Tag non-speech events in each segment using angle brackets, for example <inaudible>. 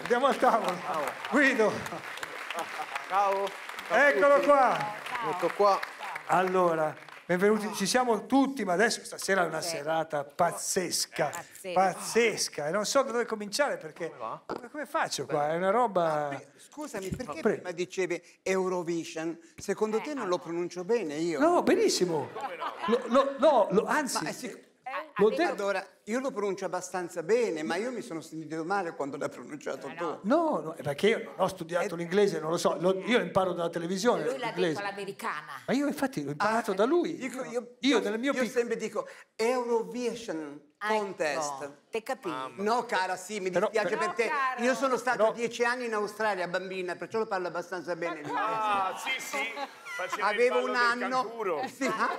Andiamo al tavolo. Guido. Ciao. Eccolo qua. Ecco qua. Allora, benvenuti, ci siamo tutti, ma adesso stasera è una serata pazzesca, pazzesca, pazzesca. e non so da dove cominciare perché come, come faccio qua? È una roba... Ah, scusami, perché Pre... prima dicevi Eurovision? Secondo te non lo pronuncio bene io? No, benissimo. No, no, no, no anzi... Ma, sì, lo ah, devo... Allora, io lo pronuncio abbastanza bene, ma io mi sono sentito male quando l'ha pronunciato tu. No, no, perché io non ho studiato eh, l'inglese, non lo so, lo, io imparo dalla televisione. Lui l'ha detto all'americana. Ma io infatti l'ho ah, imparato ah, da lui. Dico, io, io, io, io pic... sempre dico Eurovision ecco, contest. Ecco, te capisco. no, cara, sì, mi però, dispiace per, per te. Caro. Io sono stato però... dieci anni in Australia, bambina, perciò lo parlo abbastanza bene. Ah, sì, sì. Facevo Avevo un anno. Sì. Ah.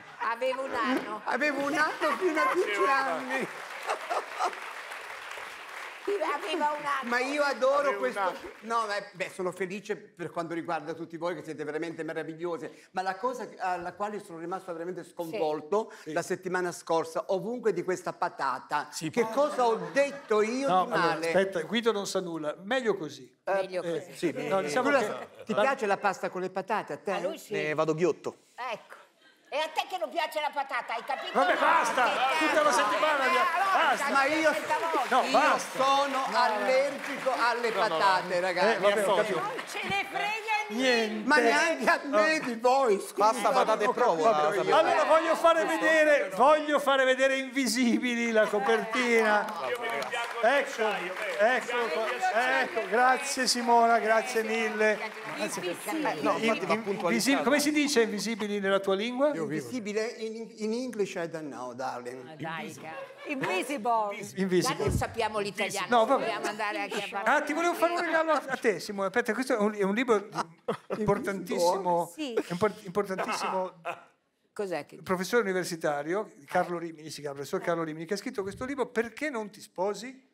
<laughs> Avevo un anno. Avevo un anno fino a dieci anni. Aveva un anno. Ma io adoro Avevo questo. No, eh, beh, sono felice per quanto riguarda tutti voi che siete veramente meravigliose. Ma la cosa alla quale sono rimasto veramente sconvolto sì. la settimana scorsa, ovunque di questa patata. Sì, che poi... cosa ho detto io no, di male? Allora, aspetta, Guido non sa nulla. Meglio così. Eh, Meglio così. Eh, sì, eh, no, diciamo che... Ti piace la pasta con le patate a te? A lui sì. Eh, vado ghiotto. Ecco. E a te che non piace la patata, hai capito? Vabbè, basta! Tutta la settimana di... Eh, basta! Ma io, no, io sono allergico alle patate, ragazzi. Eh, vabbè, eh, non ce ne frega niente. Ma neanche a me di voi, scusa. Basta patate e provo. Allora voglio fare vedere, voglio fare vedere invisibili la copertina. Ecco, ecco, ecco, grazie Simona, grazie mille. Eh, no, infatti va Come si dice invisibili nella tua lingua? Invisibile in, in English I don't know, darling. Oh, dai, Invisible. Invisible. non sappiamo l'italiano, no, dobbiamo andare anche a parlare. Ah, ti volevo fare un regalo a te, Simone. Aspetta, questo è un, è un libro ah. importantissimo. Sì. Importantissimo. Cos'è che... Il professore universitario, Carlo Rimini, si chiama il professor Carlo Rimini, che ha scritto questo libro Perché non ti sposi?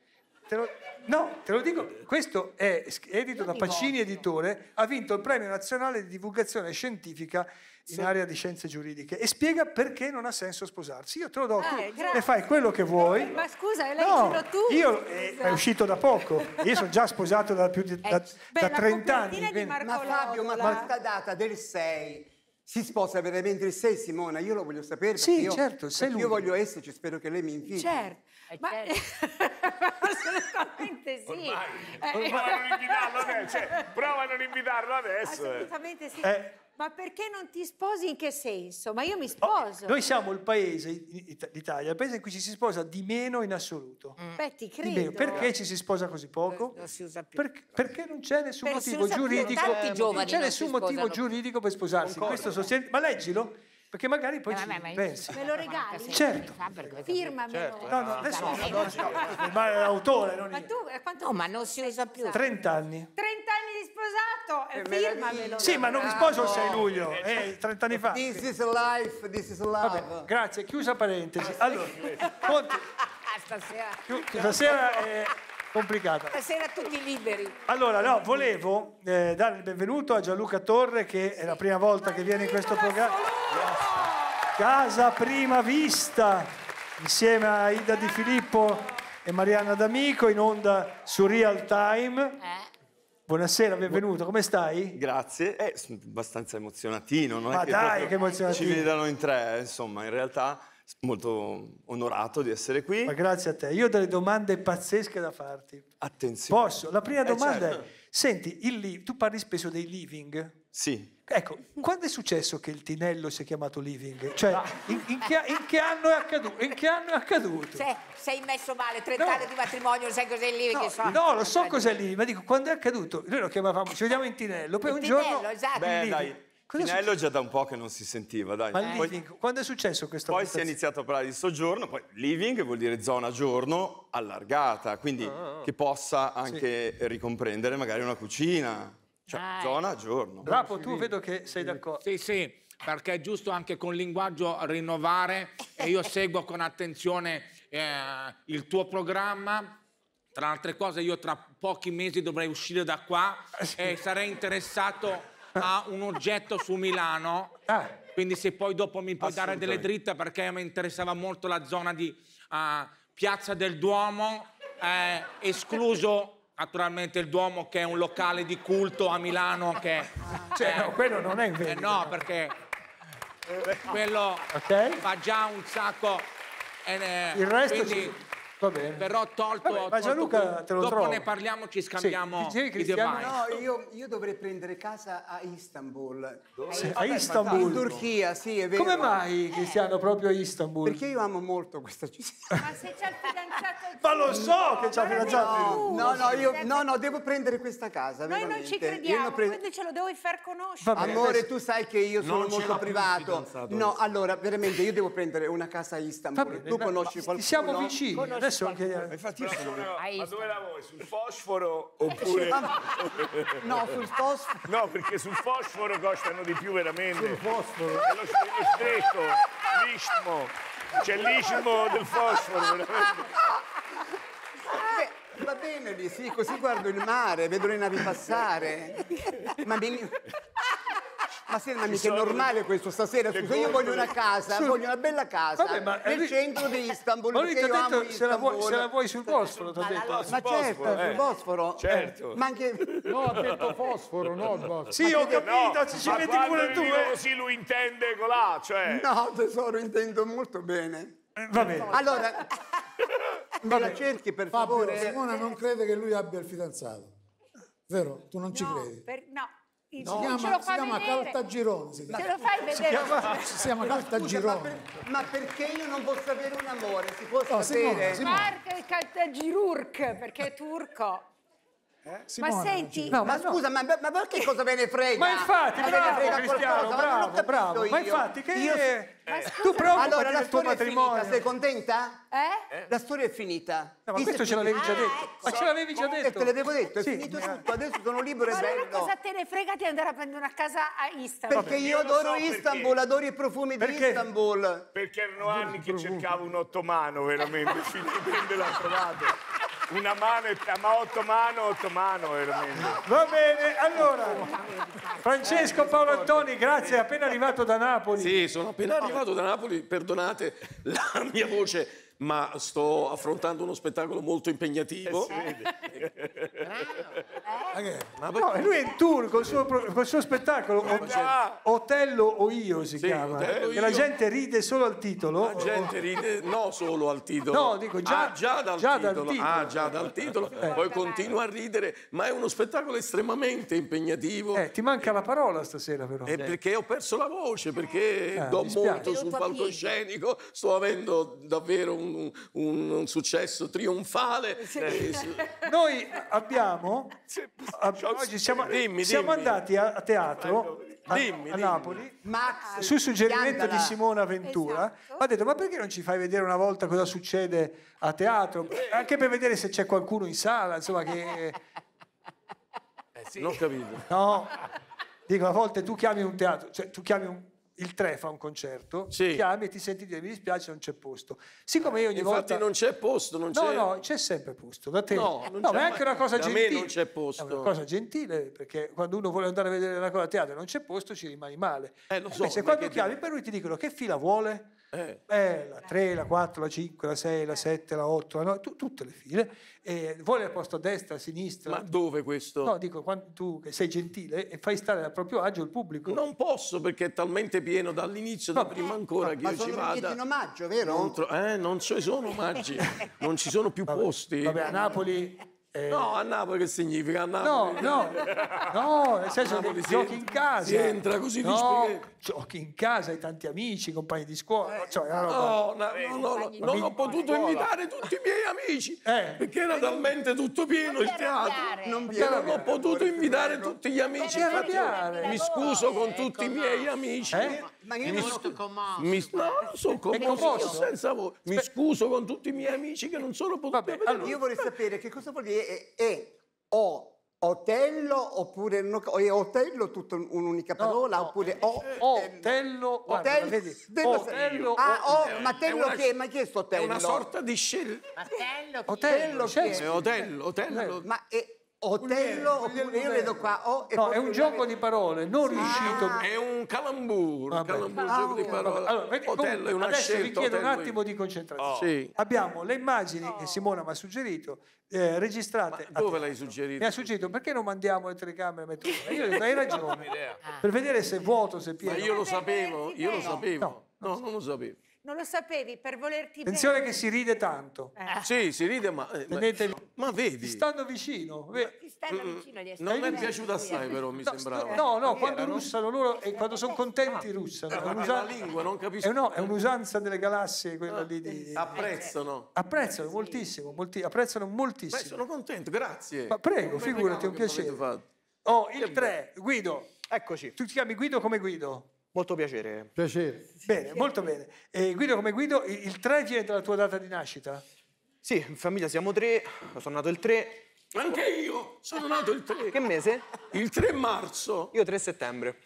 Te lo, no, te lo dico, questo è edito da Pacini Editore, ha vinto il premio nazionale di divulgazione scientifica in sì. area di scienze giuridiche e spiega perché non ha senso sposarsi. Io te lo do, eh, tu e fai quello che vuoi. ma scusa, l'hai no, detto tu. Io eh, è uscito da poco, io sono già sposato da più di eh, da, Beh, da 30 anni. Quindi... Ma Fabio, ma questa data del 6 si sposa veramente il 6 Simona? Io lo voglio sapere. Sì, io, certo, io voglio esserci, spero che lei mi inviti. Certo. Eh, ma... Certo. <laughs> assolutamente sì. Ormai, eh, prova eh. a non invitarlo adesso. Cioè, prova a non invitarlo adesso. Eh. Assolutamente sì. Eh. Ma perché non ti sposi in che senso? Ma io mi oh, sposo. Oh, noi siamo il paese, l'Italia, il paese in cui ci si sposa di meno in assoluto. Mm. Beh, ti credo. Perché ci si sposa così poco? Non si usa più. Per, perché non c'è nessun per motivo giuridico. Tanti giovani non c'è nessun motivo giuridico per sposarsi. Concordo, Questo sostiene... Ma leggilo perché magari poi eh, ci vabbè, ma pensi. Me lo regali? Certo. Firmamelo. Certo. Cioè, no, no, adesso no, no, no, ma è l'autore. Non ma tu eh, quanto... No, ma non si usa più. 30 anni. 30 anni di sposato? Eh, firmamelo. Sì, ma non mi sposo il 6 luglio, eh, 30 anni fa. This is life, this is love. Vabbè, grazie, chiusa parentesi. Ah, allora, Conti, <laughs> stasera... Chiu- stasera... Eh, complicata. Stasera tutti liberi. Allora, no, volevo eh, dare il benvenuto a Gianluca Torre che è la prima volta che viene in questo programma. Casa Prima Vista, insieme a Ida Di Filippo e Mariana D'Amico, in onda su Real Time. Eh. Buonasera, benvenuto, come stai? Grazie, eh, sono abbastanza emozionatino, non Ma è dai, che, che emozionatino! Ci vedano in tre, insomma, in realtà molto onorato di essere qui. Ma grazie a te. Io ho delle domande pazzesche da farti. Attenzione. Posso? La prima domanda eh, certo. è, senti, li- tu parli spesso dei living. Sì. Ecco, quando è successo che il Tinello si è chiamato Living? Cioè, ah. in, in, che, in, che, anno è accaduto? In che anno è accaduto? Cioè, sei messo male, 30 no. anni di matrimonio, non sai cos'è il Living? No, so. no lo so cos'è il Living, ma dico, quando è accaduto? Noi lo chiamavamo, ci vediamo in Tinello, poi il un Tinello, giorno... Esatto. Beh, dai, Cosa Pinello già da un po' che non si sentiva, dai. Ma poi, living, quando è successo questo? Poi si è iniziato a parlare di soggiorno, poi living vuol dire zona giorno allargata, quindi ah, ah, che possa anche sì. ricomprendere magari una cucina, cioè dai. zona giorno. Rapo, tu vedo che sei d'accordo. Sì, sì, perché è giusto anche con linguaggio rinnovare e io seguo con attenzione eh, il tuo programma tra altre cose, io tra pochi mesi dovrei uscire da qua eh, e sarei interessato ha un oggetto su Milano. Ah. Quindi se poi dopo mi puoi dare delle dritte perché mi interessava molto la zona di uh, Piazza del Duomo, eh, escluso naturalmente il Duomo che è un locale di culto a Milano che... <laughs> Cioè, eh, no, quello non è vero. Eh, no, perché quello okay. va già un sacco... Eh, eh il resto... Quindi, Va bene. Però tolto, Vabbè, ma Gianluca tolto, te lo dopo trovo. ne parliamo, ci scambiamo sì. i device. No, io, io, dovrei prendere casa a Istanbul. Sì, Vabbè, a Istanbul? In Turchia, sì, è vero. Come mai, Cristiano, eh. proprio a Istanbul? Perché io amo molto questa città. <laughs> Ma se c'è il fidanzato... <laughs> ma lo so no, che c'è il fidanzato! No, no, no, io, no, no, devo prendere questa casa, Noi veramente. non ci crediamo, pre... quindi ce lo devo far conoscere. Vabbè, Amore, tu sai che io sono non molto privato. No, allora, veramente, io devo prendere una casa a Istanbul. tu conosci qualcuno? Siamo vicini. Adesso anche eh. Infatti io sono... Ma dove lavori? Sul fosforo oppure... no, sul fosforo. No, perché sul fosforo costano di più veramente. Sul fosforo. È lo, stretto, l'ismo. C'è l'istmo del fosforo veramente. Va bene lì, sì, così guardo il mare, vedo le navi passare. Ma benissimo. Ma Serena, mica è normale questo stasera. Scusa, io voglio una casa, voglio una bella casa Vabbè, ma nel lui- centro di Istanbul. Ma lui ti ha detto se la vuoi, se la vuoi sul Bosforo, ti ha detto. Ma, sul certo, eh. sul Bosforo. Certo. Ma anche No, ha detto fosforo, no il boss. Sì, ho capito, ci ci ma metti quando pure tu. video eh. Così lui intende colà, cioè. No, tesoro, intendo molto bene. Eh, va bene. Allora, <laughs> me la cerchi per Fabio, favore? Simona non crede che lui abbia il fidanzato. Vero? Tu non ci credi? per- no, il, no, si chiama, si chiama Caltagirone. Si chiama. Ce lo fai vedere? Si chiama, si chiama Caltagirone. Ma, perché io non posso avere un amore? Si può no, sapere? Simona, Simona. Mark Caltagirurk, perché è turco. Eh? ma senti, no, ma, ma no. scusa, ma, ma perché cosa ve ne frega? Ma infatti, ma bravo, frega Cristiano, bravo, ma bravo. Io. Ma infatti, che io... eh. ma tu preoccupati allora, storia è finita, sei contenta? Eh? eh? La storia è finita. No, ma questo ce l'avevi già ah, detto. Ah, ecco. Ma ce l'avevi già detto. Te l'avevo detto, è sì. finito tutto, adesso sono libero e bello. Ma cosa te ne frega di andare a prendere una casa a Istanbul? Perché io, io adoro so Istanbul, perché. adoro i profumi perché? di Istanbul. Perché erano anni che cercavo un ottomano, veramente, <laughs> finalmente l'ha trovato. Una mano, ma otto mano, otto mano era meglio. Va bene, allora, Francesco Paolo Antoni, grazie, è appena arrivato da Napoli. Sì, sono appena arrivato da Napoli, perdonate la mia voce ma sto affrontando uno spettacolo molto impegnativo. Eh, okay, eh, eh. ma no, lui è in tour col suo, col suo spettacolo ah, Otello o io si sì, chiama. Otello la gente ride solo al titolo. La gente ride no solo al titolo. No, dico già, ah, già, dal, già titolo. dal, titolo. Ah, già dal titolo. Eh. Poi continua a ridere, ma è uno spettacolo estremamente impegnativo. Eh, ti manca la parola stasera però. È eh, perché ho perso la voce, perché do molto sul palcoscenico, sto avendo davvero un un, un, un successo trionfale. Sì. Eh, sì. <laughs> Noi abbiamo, ab- oggi siamo, dimmi, siamo dimmi. andati a, a teatro a, dimmi, a Napoli Max, su suggerimento Piandola. di Simona Ventura. Esatto. Ha detto ma perché non ci fai vedere una volta cosa succede a teatro? Eh. Anche per vedere se c'è qualcuno in sala, insomma che... Eh sì. Non ho capito. No, dico a volte tu chiami un teatro, cioè tu chiami un il 3 fa un concerto, sì. chiami e ti senti dire mi dispiace non c'è posto. Siccome io ogni Infatti volta... non c'è posto, non c'è... No, no, c'è sempre posto, da te. No, non no ma è anche una cosa da gentile. me non c'è posto. È una cosa gentile, perché quando uno vuole andare a vedere una cosa a teatro e non c'è posto ci rimani male. Eh, lo so, Se quando chiami per lui ti dicono che fila vuole? Eh. Eh, la 3, la 4, la 5, la 6, la 7, la 8, la 9, tu, tutte le file. Eh, vuole il posto a destra, a sinistra. Ma dove questo? No, dico, quando tu che sei gentile e fai stare a proprio agio il pubblico. Non posso perché è talmente pieno dall'inizio, da prima ancora no, che io ci vada. Ma sono omaggio, vero? Non, tro- eh, non ci sono omaggi, non ci sono più vabbè, posti. Vabbè, a Napoli eh... No, a Napoli che significa? A Napoli. No, no, no, nel senso che giochi in casa. Si entra così no, Giochi in casa, hai tanti amici, compagni di scuola. Eh, cioè, no, no, eh, no, no, no, non ho potuto invitare tutti i miei amici eh. perché era talmente tutto pieno il teatro. Non, non ho potuto invitare tutti gli amici. Mi scuso con eh, tutti i ecco, miei amici. Eh? Ma io non sono commosso. No, non sono commosso senza voi. Mi scuso con tutti i miei amici che non sono potuto Vabbè, Allora, io vorrei sapere che cosa vuol dire è, o Otello oppure no, è Otello tutta un'unica parola no, no, oppure o, Otello Otello Otello ah, oh, ma Tello una, che ma chi è sto Otello? È una sorta di scelta Otello Otello Otello Otello eh. ma è Otello oppure io vedo qua o e No, è un Guglielmo- gioco di parole, non riuscito. Ah. È un calambur, un ah, calambur gioco di ah, parole. Allora, vedi, Otello è una adesso scelta. vi chiedo un Otello è- attimo di concentrazione. Oh. Sì. Abbiamo le immagini oh. che Simona mi ha suggerito, eh, registrate. Ma Dove l'hai suggerito? Mi ha suggerito perché non mandiamo le telecamere? e mettiamo- Io ho detto, hai ragione. <laughs> per vedere se è vuoto, se è pieno. Ma io lo sapevo, io lo sapevo. No, non lo sapevo non lo sapevi per volerti Attenzione bene. che si ride tanto. Eh. eh. Sì, si ride, ma, eh, Tenetevi. ma, vedi. Ti stanno vicino. Ti stanno mm, mm, vicino gli Non mi è piaciuto assai, però, mi no, sembrava. No, no, quando era, russano loro e eh, quando sono contenti ah, russano. È una lingua, non capisco. Eh, no, è un'usanza delle galassie quella ah, lì. Di... Apprezzano. Apprezzano moltissimo, molti... apprezzano moltissimo. Beh, sono contento, grazie. Ma prego, figurati, è un piacere. Oh, il 3, Guido. Eccoci. Tu ti chiami Guido come Guido? Molto piacere. Piacere. Bene, molto bene. E Guido, come Guido, il 3 viene dalla tua data di nascita? Sì, in famiglia siamo tre, sono nato il 3. Anche io sono nato il 3. Che mese? Il 3 marzo. Io 3 settembre.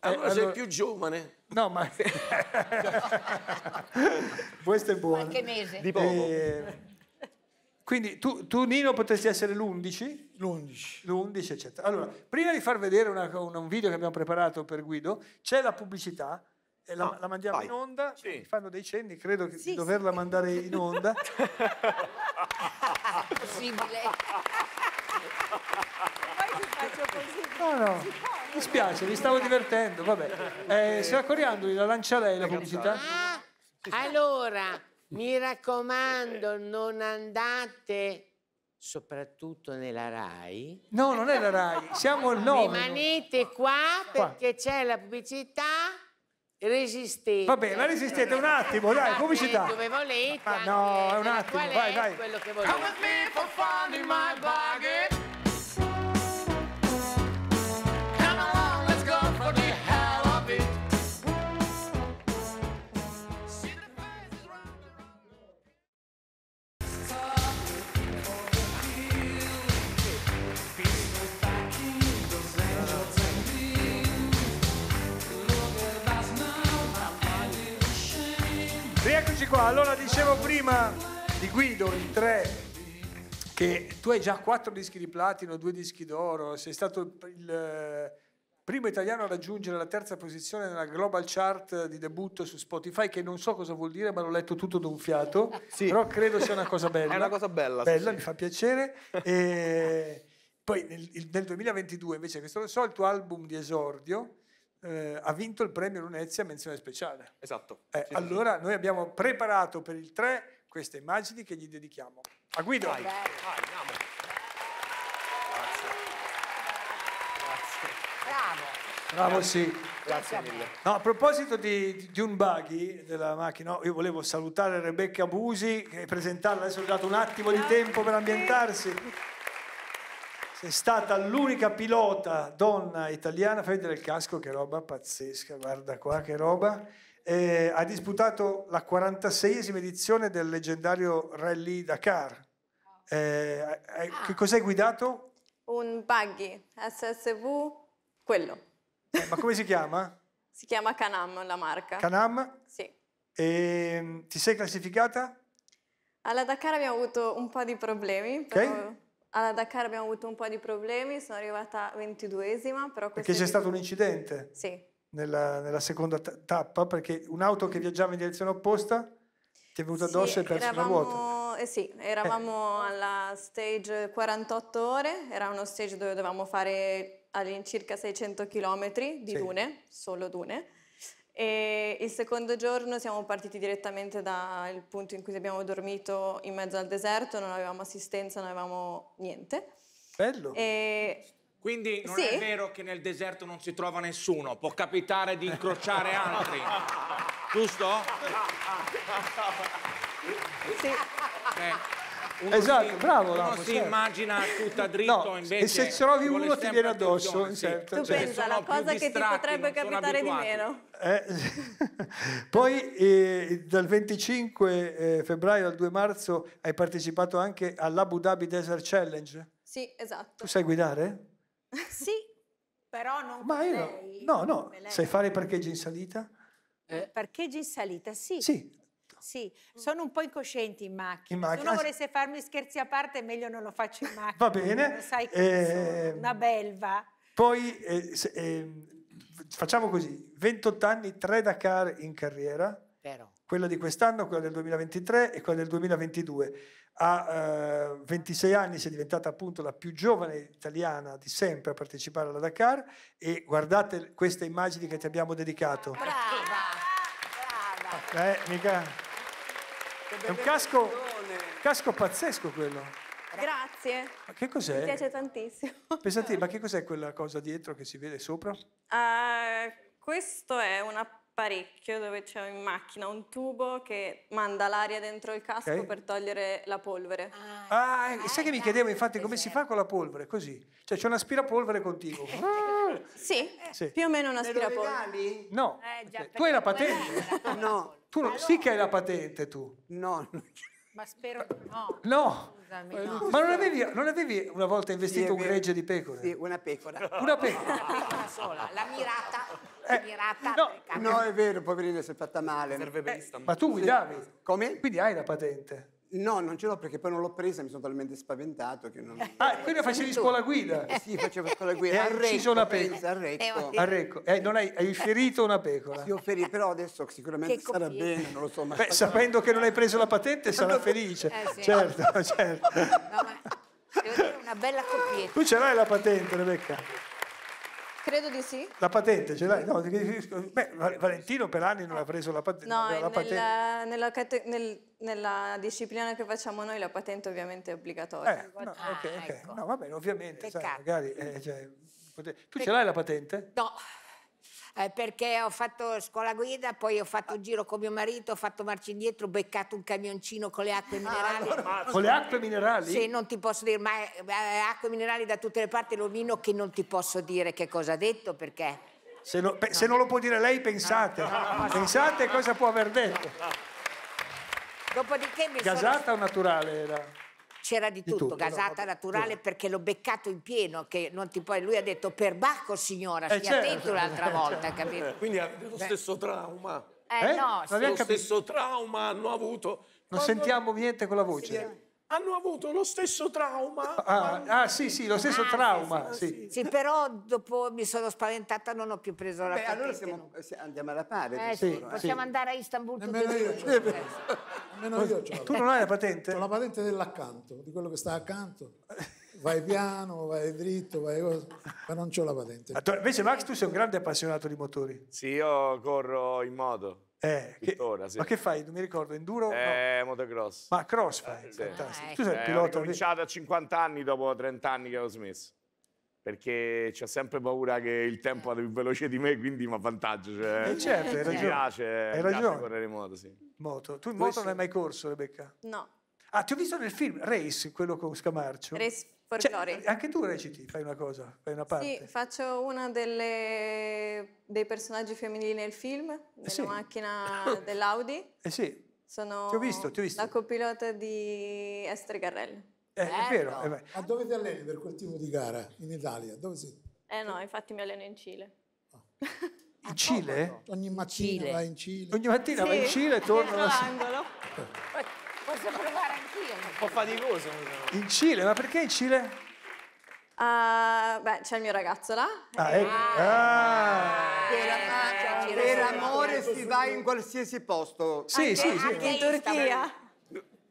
Ah, eh, allora, allora... sei più giovane. No, ma... <laughs> Questo è buono. Qualche mese. Di poco. E... Eh, quindi tu, tu, Nino potresti essere l'11? L'11. L'11 eccetera. Allora, prima di far vedere una, una, un video che abbiamo preparato per Guido, c'è la pubblicità, la, ah, la mandiamo vai. in onda, sì. fanno dei cenni, credo sì, di doverla sì. mandare in onda. Possibile. No, no. Mi spiace, mi stavo divertendo, vabbè. Eh, okay. Stai la lancia lei la pubblicità. Ah, allora... Mi raccomando, non andate soprattutto nella RAI. No, non è la RAI, siamo il 9. Rimanete qua perché c'è la pubblicità resistete. Vabbè, ma resistete un attimo, dai, pubblicità. Dove volete. Ma ah, no, è un attimo, vai, vai. Quello che volete. Come me for my qua, allora dicevo prima di Guido in tre che tu hai già quattro dischi di platino, due dischi d'oro, sei stato il eh, primo italiano a raggiungere la terza posizione nella global chart di debutto su Spotify, che non so cosa vuol dire, ma l'ho letto tutto d'un fiato, <laughs> sì. però credo sia una cosa bella. <laughs> È una cosa bella. Bella, sì. mi fa piacere. e poi nel, nel 2022 invece, questo lo so, il tuo album di esordio, eh, ha vinto il premio Lunezia menzione speciale. Esatto. Eh, sì, allora sì. noi abbiamo preparato per il 3 queste immagini che gli dedichiamo. A Guido. Vai, vai, andiamo. Bravo. Bravo, sì. Grazie mille. No, a proposito di, di, un buggy della macchina, io volevo salutare Rebecca Busi e presentarla, adesso ho dato un attimo di tempo per ambientarsi è stata l'unica pilota donna italiana, fai vedere il casco che roba pazzesca, guarda qua che roba, eh, ha disputato la 46esima edizione del leggendario Rally Dakar. Eh, eh, ah. Che cos'hai guidato? Un buggy SSV, quello. Eh, ma come si chiama? <laughs> si chiama Canam la marca. Canam? Sì. E, ehm, ti sei classificata? Alla Dakar abbiamo avuto un po' di problemi, però... Okay alla Dakar abbiamo avuto un po' di problemi, sono arrivata ventiduesima, però... Perché c'è stato un incidente? Sì. Nella, nella seconda tappa, perché un'auto che mm. viaggiava in direzione opposta ti è venuta addosso sì, e hai perso eravamo, la ruota. Eh sì, eravamo eh. alla stage 48 ore, era uno stage dove dovevamo fare all'incirca 600 km di sì. dune, solo dune. E il secondo giorno siamo partiti direttamente dal punto in cui abbiamo dormito in mezzo al deserto, non avevamo assistenza, non avevamo niente. Bello. E... Quindi non sì. è vero che nel deserto non si trova nessuno, può capitare di incrociare <laughs> altri, giusto? Sì. Eh. Uno esatto, si, bravo. Uno si certo. immagina tutta dritto no, invece. E se trovi uno ti viene addosso. Sì. Certo, tu certo. pensa, la cosa che ti potrebbe capitare di meno. Eh, <laughs> poi eh, dal 25 eh, febbraio al 2 marzo hai partecipato anche all'Abu Dhabi Desert Challenge. Sì, esatto. Tu sai guidare? <laughs> sì, però non Ma io lei, No, no, sai fare i parcheggi in salita? Eh. Parcheggi in salita, sì. Sì, sì, sono un po' incoscienti in macchina. In macchina. Se uno ah, volesse farmi scherzi a parte, meglio non lo faccio in macchina. Va bene. sai che eh, sono una belva. Poi eh, se, eh, facciamo così, 28 anni, 3 Dakar in carriera, Vero. quella di quest'anno, quella del 2023 e quella del 2022. A eh, 26 anni si è diventata appunto la più giovane italiana di sempre a partecipare alla Dakar e guardate queste immagini che ti abbiamo dedicato. Brava, brava. Eh, mica... È un casco, casco pazzesco quello. Grazie. Ma che cos'è? Mi piace tantissimo. Pensate, ma che cos'è quella cosa dietro che si vede sopra? Uh, questo è un apparecchio dove c'è in macchina un tubo che manda l'aria dentro il casco okay. per togliere la polvere. Ah, ah eh, sai che mi chiedevo infatti come si esatto. fa con la polvere? Così. Cioè c'è un aspirapolvere continuo. <laughs> sì, sì, più o meno un aspirapolvere. No, eh, già, tu hai la patente? No. Tu sì che hai la patente tu. No. non ma spero no. No. Scusami, eh, no. Ma non avevi, non avevi, una volta investito sì, un gregge di pecore? Sì, una pecora. Una pecora. Una sola, la mirata. Eh, la mirata no. no. è vero, poverina, si è fatta male. Eh, ma tu guidavi? Come? Quindi hai la patente. No, non ce l'ho perché poi non l'ho presa, mi sono talmente spaventato che non... <laughs> Ah, quindi facevi scuola guida? Eh, sì, facevo scuola <laughs> guida. E hai Recco, ucciso una pecora. Pensa, a eh, eh, non hai, hai ferito una pecora. Sì, ho ferito, però adesso sicuramente che sarà copia. bene, non lo so. Ma Beh, sapendo che non hai preso la patente <laughs> sarà felice. Eh, sì. Certo, certo. No, ma devo dire una bella coppietta. Tu ce l'hai la patente, Rebecca? Credo di sì. La patente ce l'hai? No, beh, Valentino per anni non ha preso la, pat no, la nella, patente. Nella, nel, nella, disciplina che facciamo noi la patente ovviamente è obbligatoria. Eh, no, ah, okay, okay. Ah, ecco. no, va bene, ovviamente. Sai, magari, eh, cioè, tu Peccato. ce l'hai la patente? No eh, perché ho fatto scuola guida, poi ho fatto un giro con mio marito, ho fatto marcia indietro, ho beccato un camioncino con le acque ah, minerali. Ah, allora, con le acque minerali? Sì, non ti posso dire, ma eh, acque minerali da tutte le parti, l'omino che non ti posso dire che cosa ha detto perché... Se, no, no. se non lo può dire lei, pensate. No, pensate cosa può aver detto. Dopodiché mi Gasata sono... o naturale era? c'era di, di tutto, tutto, gasata no, naturale no. perché l'ho beccato in pieno, che non ti puoi, lui ha detto per Bacco signora, eh, stia certo. attento l'altra eh, volta, certo. eh, capito? Quindi avete lo stesso trauma. Eh, eh no, lo stesso trauma hanno avuto. Non Quando... sentiamo niente con la voce hanno avuto lo stesso trauma. Ah, ah, ah sì, sì, lo stesso ah, trauma. Sì, sì. sì, però dopo mi sono spaventata, non ho più preso la Beh, patente, allora siamo, andiamo alla pari. Eh, sì, eh. possiamo sì. andare a Istanbul Nemmeno io, cioè, Nemmeno io, cioè. Tu non hai la patente? Ho la patente dell'accanto, di quello che sta accanto vai piano, vai dritto, vai ma non ho la patente. Invece Max, tu sei un grande appassionato di motori. Sì, io corro in moto. Eh, che, sì. Ma che fai? Non mi ricordo, enduro? Eh, no. motocross. Ma cross fai, eh, sì. Ah, tu sei il eh, pilota. Ho cominciato a 50 anni dopo 30 anni che ho smesso. Perché c'è sempre paura che il tempo vada più veloce di me, quindi mi avvantaggio. Cioè, eh certo, hai ragione. Mi piace, hai mi ragione. correre in moto, sì. Moto. Tu in moto Questo... non hai mai corso, Rebecca? No. Ah, ti ho visto nel film Race, quello con Scamarcio. Race For cioè, eh, Anche tu reciti, fai una cosa, fai una parte. Sì, faccio una delle, dei personaggi femminili nel film, della eh sì. macchina <laughs> dell'Audi. Eh sì. Sono ti ho visto, ti ho visto. la copilota di Estre Garrel. Eh, è vero. Eh, beh. Ma dove ti alleni per quel tipo di gara in Italia? Dove sei? Eh no, infatti mi alleno in Cile. Oh. In Cile? Ah, Ogni mattina Cile. vai in Cile. Ogni mattina sì. vai in Cile e torna. All'angolo. <laughs> Eh. Posso po' faticoso. In Cile, ma perché in Cile? Uh, beh, c'è il mio ragazzo là. Ah, ecco. ah. Per, ah, per ah, amore si va in qualsiasi posto. Sì, anche, sì, sì. Anche in Turchia.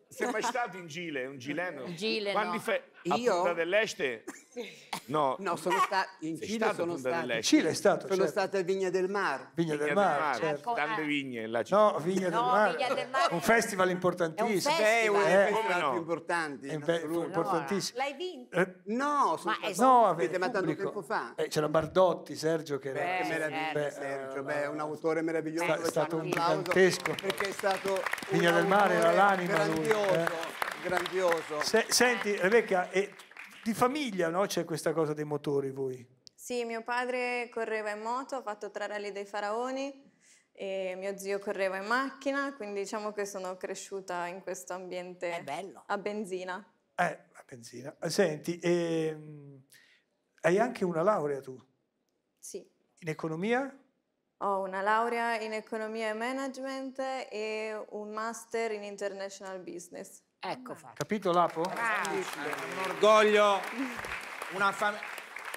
Sei mai stato in Gile? Un gileno? Gile, Quanti no. Fe... A Io? Punta dell'Este? <laughs> No. no, sono sta- in Sei Cile sono stato. In Cile è stato, Sono certo. stata a Vigna del Mar. Vigna del Mare, certo. Tante ecco, eh. vigne là ci No, Vigna del No, Vigna del Mare. Un festival importantissimo. È Beh, uno dei Eh, no? più importanti. È eh, be- importantissimo. L'hai vinto? Eh, No, sono Ma è- stato no, ospite, ma tanto tempo fa. Eh, c'era Bardotti, Sergio, che era... che meraviglia, beh, eh, Sergio. Beh, è un autore meraviglioso. è stato un gigantesco. Perché è stato Vigna del Mar era l'anima, lui, Grandioso. Grandioso. Se, senti, Rebecca, eh, di famiglia no? c'è questa cosa dei motori voi? Sì, mio padre correva in moto, ha fatto tre rally dei faraoni e mio zio correva in macchina, quindi diciamo che sono cresciuta in questo ambiente a benzina. Eh, a benzina. Senti, ehm, hai anche una laurea tu? Sì. In economia? Ho una laurea in economia e management e un master in international business. Ecco fatto. Capito Lapo? Un orgoglio, una famiglia.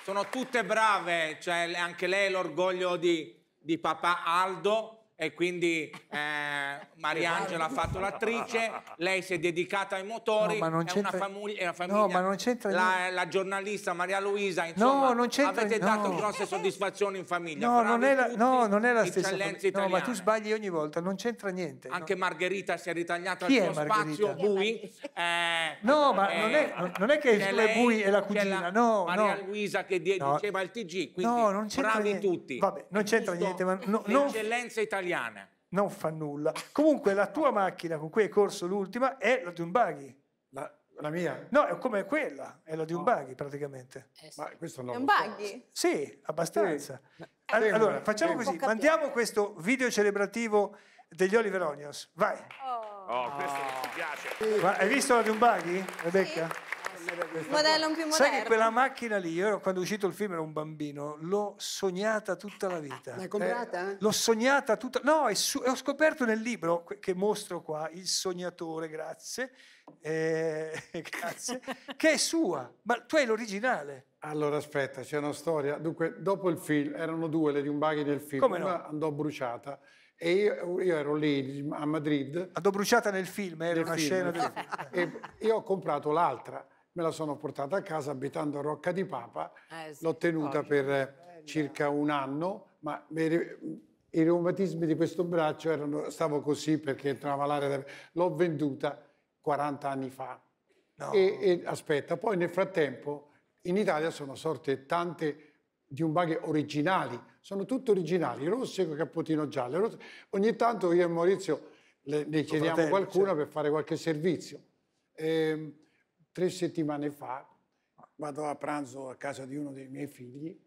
Sono tutte brave, cioè anche lei l'orgoglio di, di papà Aldo, e quindi eh, Mariangela ha fatto l'attrice, lei si è dedicata ai motori, no, ma non è una famiglia, è una famiglia no, ma non c'entra la, la, giornalista Maria Luisa, insomma, no, non avete dato grosse soddisfazioni in famiglia. No, non è, la, no non è la stessa No, ma tu sbagli ogni volta, non c'entra niente. Anche Margherita si è ritagliata Chi al suo spazio bui. Eh, no, ma non, è, eh, non, è, che il suo è bui e la cugina, la, no. Maria Luisa che diceva il TG, quindi no, non bravi niente. tutti. Vabbè, non c'entra niente, ma no, l'eccellenza italiana italiana. Non fa nulla. Comunque la tua macchina con cui hai corso l'ultima è la di un buggy. La, la mia? No, è come quella, è la di un no. Oh. buggy praticamente. Eh sì. Ma questo non è un buggy? So. Sì, abbastanza. Sì. Eh, allora, facciamo così, mandiamo questo video celebrativo degli Oliver Onions. Vai. Oh, oh questo oh. mi piace. Ma hai visto la di un buggy, Rebecca? Sì modello più moderno. Sai che quella macchina lì, io quando è uscito il film ero un bambino, l'ho sognata tutta la vita. Ah, l'hai comprata? Eh, l'ho sognata tutta... No, e, su, e ho scoperto nel libro che mostro qua, Il sognatore, grazie, eh, <laughs> grazie <laughs> che è sua, ma tu hai l'originale. Allora, aspetta, c'è una storia. Dunque, dopo il film, erano due le riumbaghe del film, Come no? una andò bruciata e io, io, ero lì a Madrid. Andò bruciata nel film, era nel una film, scena del... E io ho comprato l'altra me la sono portata a casa abitando a Rocca di Papa, eh, sì, l'ho tenuta oggi. per eh, circa un anno, ma i reumatismi di questo braccio erano, stavo così perché entrava l'aria, l'ho venduta 40 anni fa. No. E, e, aspetta, poi nel frattempo in Italia sono sorte tante di un diumbaghe originali, sono tutte originali, rosse con capotino giallo. Rosse. Ogni tanto io e Maurizio le, ne chiediamo fratello, qualcuna cioè. per fare qualche servizio. E, ehm, tre settimane fa vado a pranzo a casa di uno dei miei figli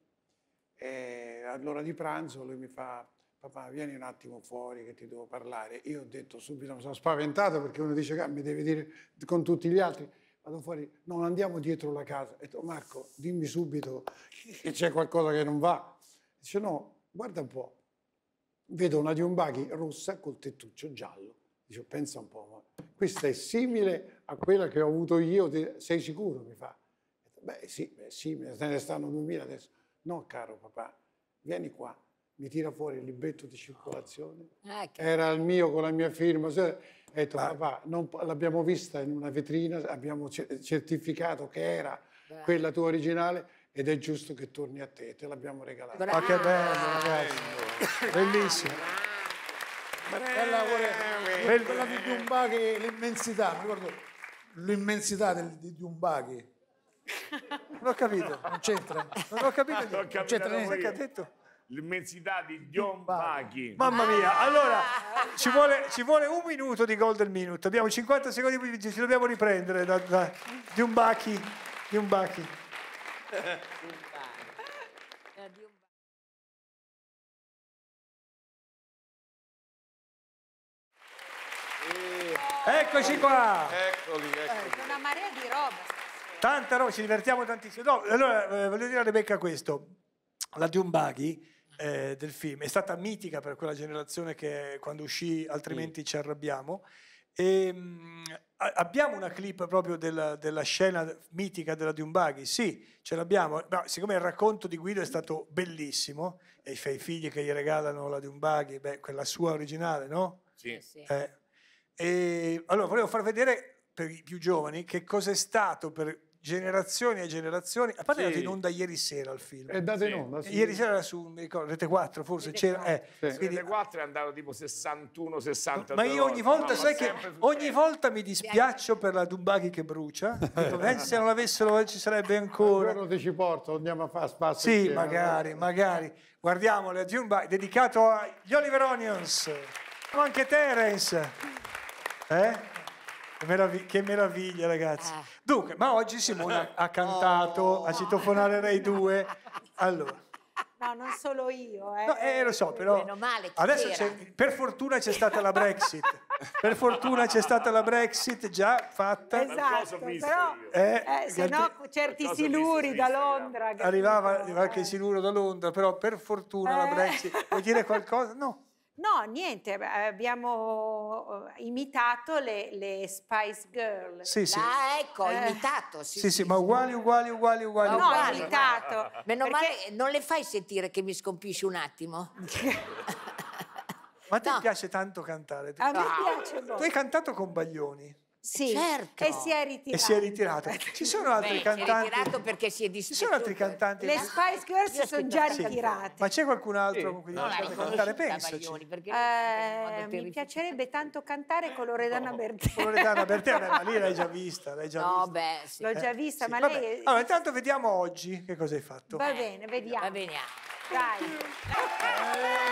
e all'ora di pranzo lui mi fa papà vieni un attimo fuori che ti devo parlare. Io ho detto subito, mi sono spaventato perché uno dice che ah, mi devi dire con tutti gli altri. Vado fuori, non andiamo dietro la casa. Ho detto Marco, dimmi subito che c'è qualcosa che non va. Dice no, guarda un po', vedo una Diumbachi rossa col tettuccio giallo. Dice, pensa un po', ma questa è simile a quella che ho avuto io, sei sicuro? Mi fa. Beh sì, beh, sì, se ne stanno 2000 adesso. No, caro papà, vieni qua, mi tira fuori il libretto di circolazione. Ah, Era il mio con la mia firma. Ho detto, ah. papà, l'abbiamo vista in una vetrina, abbiamo certificato che era Beh. quella tua originale ed è giusto che torni a te, te l'abbiamo regalata. Ma ah, che bello, ah. ragazzi! <coughs> Bellissimo! Bella, quella, di Diumbache, l'immensità, mi ricordo l'immensità del, di Diumbache. Non ho capito, non c'entra. Non ho capito, non, non c'entra niente. che ha detto? L'immensità di Diombachi. Mamma mia, allora ci vuole, ci vuole, un minuto di Golden Minute. Abbiamo 50 secondi, ci dobbiamo riprendere da, da Diombachi. Diombachi. Eccoci qua. Eccoli, eccoli. Eh, una marea di roba. Tanta roba, ci divertiamo tantissimo. No, allora eh, voglio dire a Rebecca questo. La Diumbaghi eh, del film è stata mitica per quella generazione che quando uscì altrimenti mm. ci arrabbiamo. E, ehm, mh, abbiamo una clip proprio della, della scena mitica della Diumbaghi? Sì, ce l'abbiamo. No, siccome il racconto di Guido è stato bellissimo, e i figli che gli regalano la Diumbaghi, beh, quella sua originale, no? Sì. Eh, e allora volevo far vedere per i più giovani che cosa è stato per generazioni e generazioni. A parte sì. è andato in onda ieri sera il film. È andato sì. in onda, sì. Ieri sera era su ricordo, Rete 4 forse. Rete 4. C'era, eh, sì. Rete 4 è andato tipo 61, 62. Ma io ogni volta, no, sai che ogni volta mi dispiaccio per la Dubaki che brucia. <laughs> Dico, eh, se non l'avessero eh, ci sarebbe ancora. Un giorno ti ci porto, andiamo a fare spazio. Sì, insieme. magari, magari. Guardiamo la Dubaki, dedicato agli Oliver Onions. Anche Terence. Eh? Che meraviglia, che meraviglia, ragazzi. Eh. Dunque, ma oggi Simone ha oh. cantato oh, a citofonare Rai 2. Allora. No, non solo io. Eh. No, eh, lo so, però. Male, per fortuna c'è stata la Brexit. per fortuna c'è stata la Brexit già fatta. Esatto, però eh, eh, se no certi siluri da Londra. Arrivava, arrivava anche il eh. siluro da Londra, però per fortuna la eh. Brexit. Vuoi dire qualcosa? No. No, niente, abbiamo eh, imitato le, le Spice Girl. Sì, sì. Ah, ecco, eh. imitato. Sì, sì, sì, ma uguali, uguali, uguali, uguali. No, uguali. imitato. Meno perché... male, non le fai sentire che mi scompisci un attimo? <laughs> ma ti no. piace tanto cantare? A me ah. piace molto. Tu hai cantato con Baglioni. Sì, certo. e si è ritirata. E si è ritirata. Ci sono altri Beh, cantanti. Si è ritirato perché si è dispiaciuto. Ci sono altri cantanti. Le Spice Girls si sono già ritirate. Sì. Ma c'è qualcun altro con cui no, devi diciamo cantare? Pensaci. Eh, mi piacerebbe tanto cantare con Loredana Bertè. Coloredana Bertè, ma lì l'hai già <laughs> vista, l'hai già no, vista. Beh, eh, sì. L'ho già vista, eh, ma sì. lei... Allora, intanto vediamo oggi che cosa hai fatto. Va bene, vediamo. Va bene. Dai.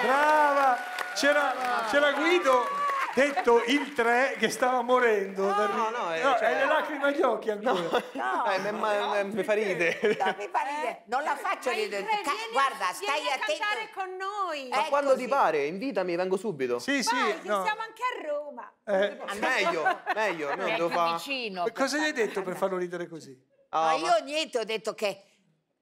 Brava! C'era Guido Brava detto il 3 che stava morendo. No, no, eh, no, no cioè... le lacrime agli occhi ancora. No, <laughs> no, eh, ma, mi fa ridere. No, <laughs> eh? mi fa ridere. Non la faccio ridere. Vieni, guarda, stai vieni attento. a cantare con noi. Ma eh, quando così. ti pare, invitami, vengo subito. Sì, sì. Vai, no. siamo anche a Roma. Eh. Ah, meglio, <laughs> meglio. No, devo fa... vicino. Cosa gli hai detto per farlo ridere così? Ah, ma io niente, ho detto che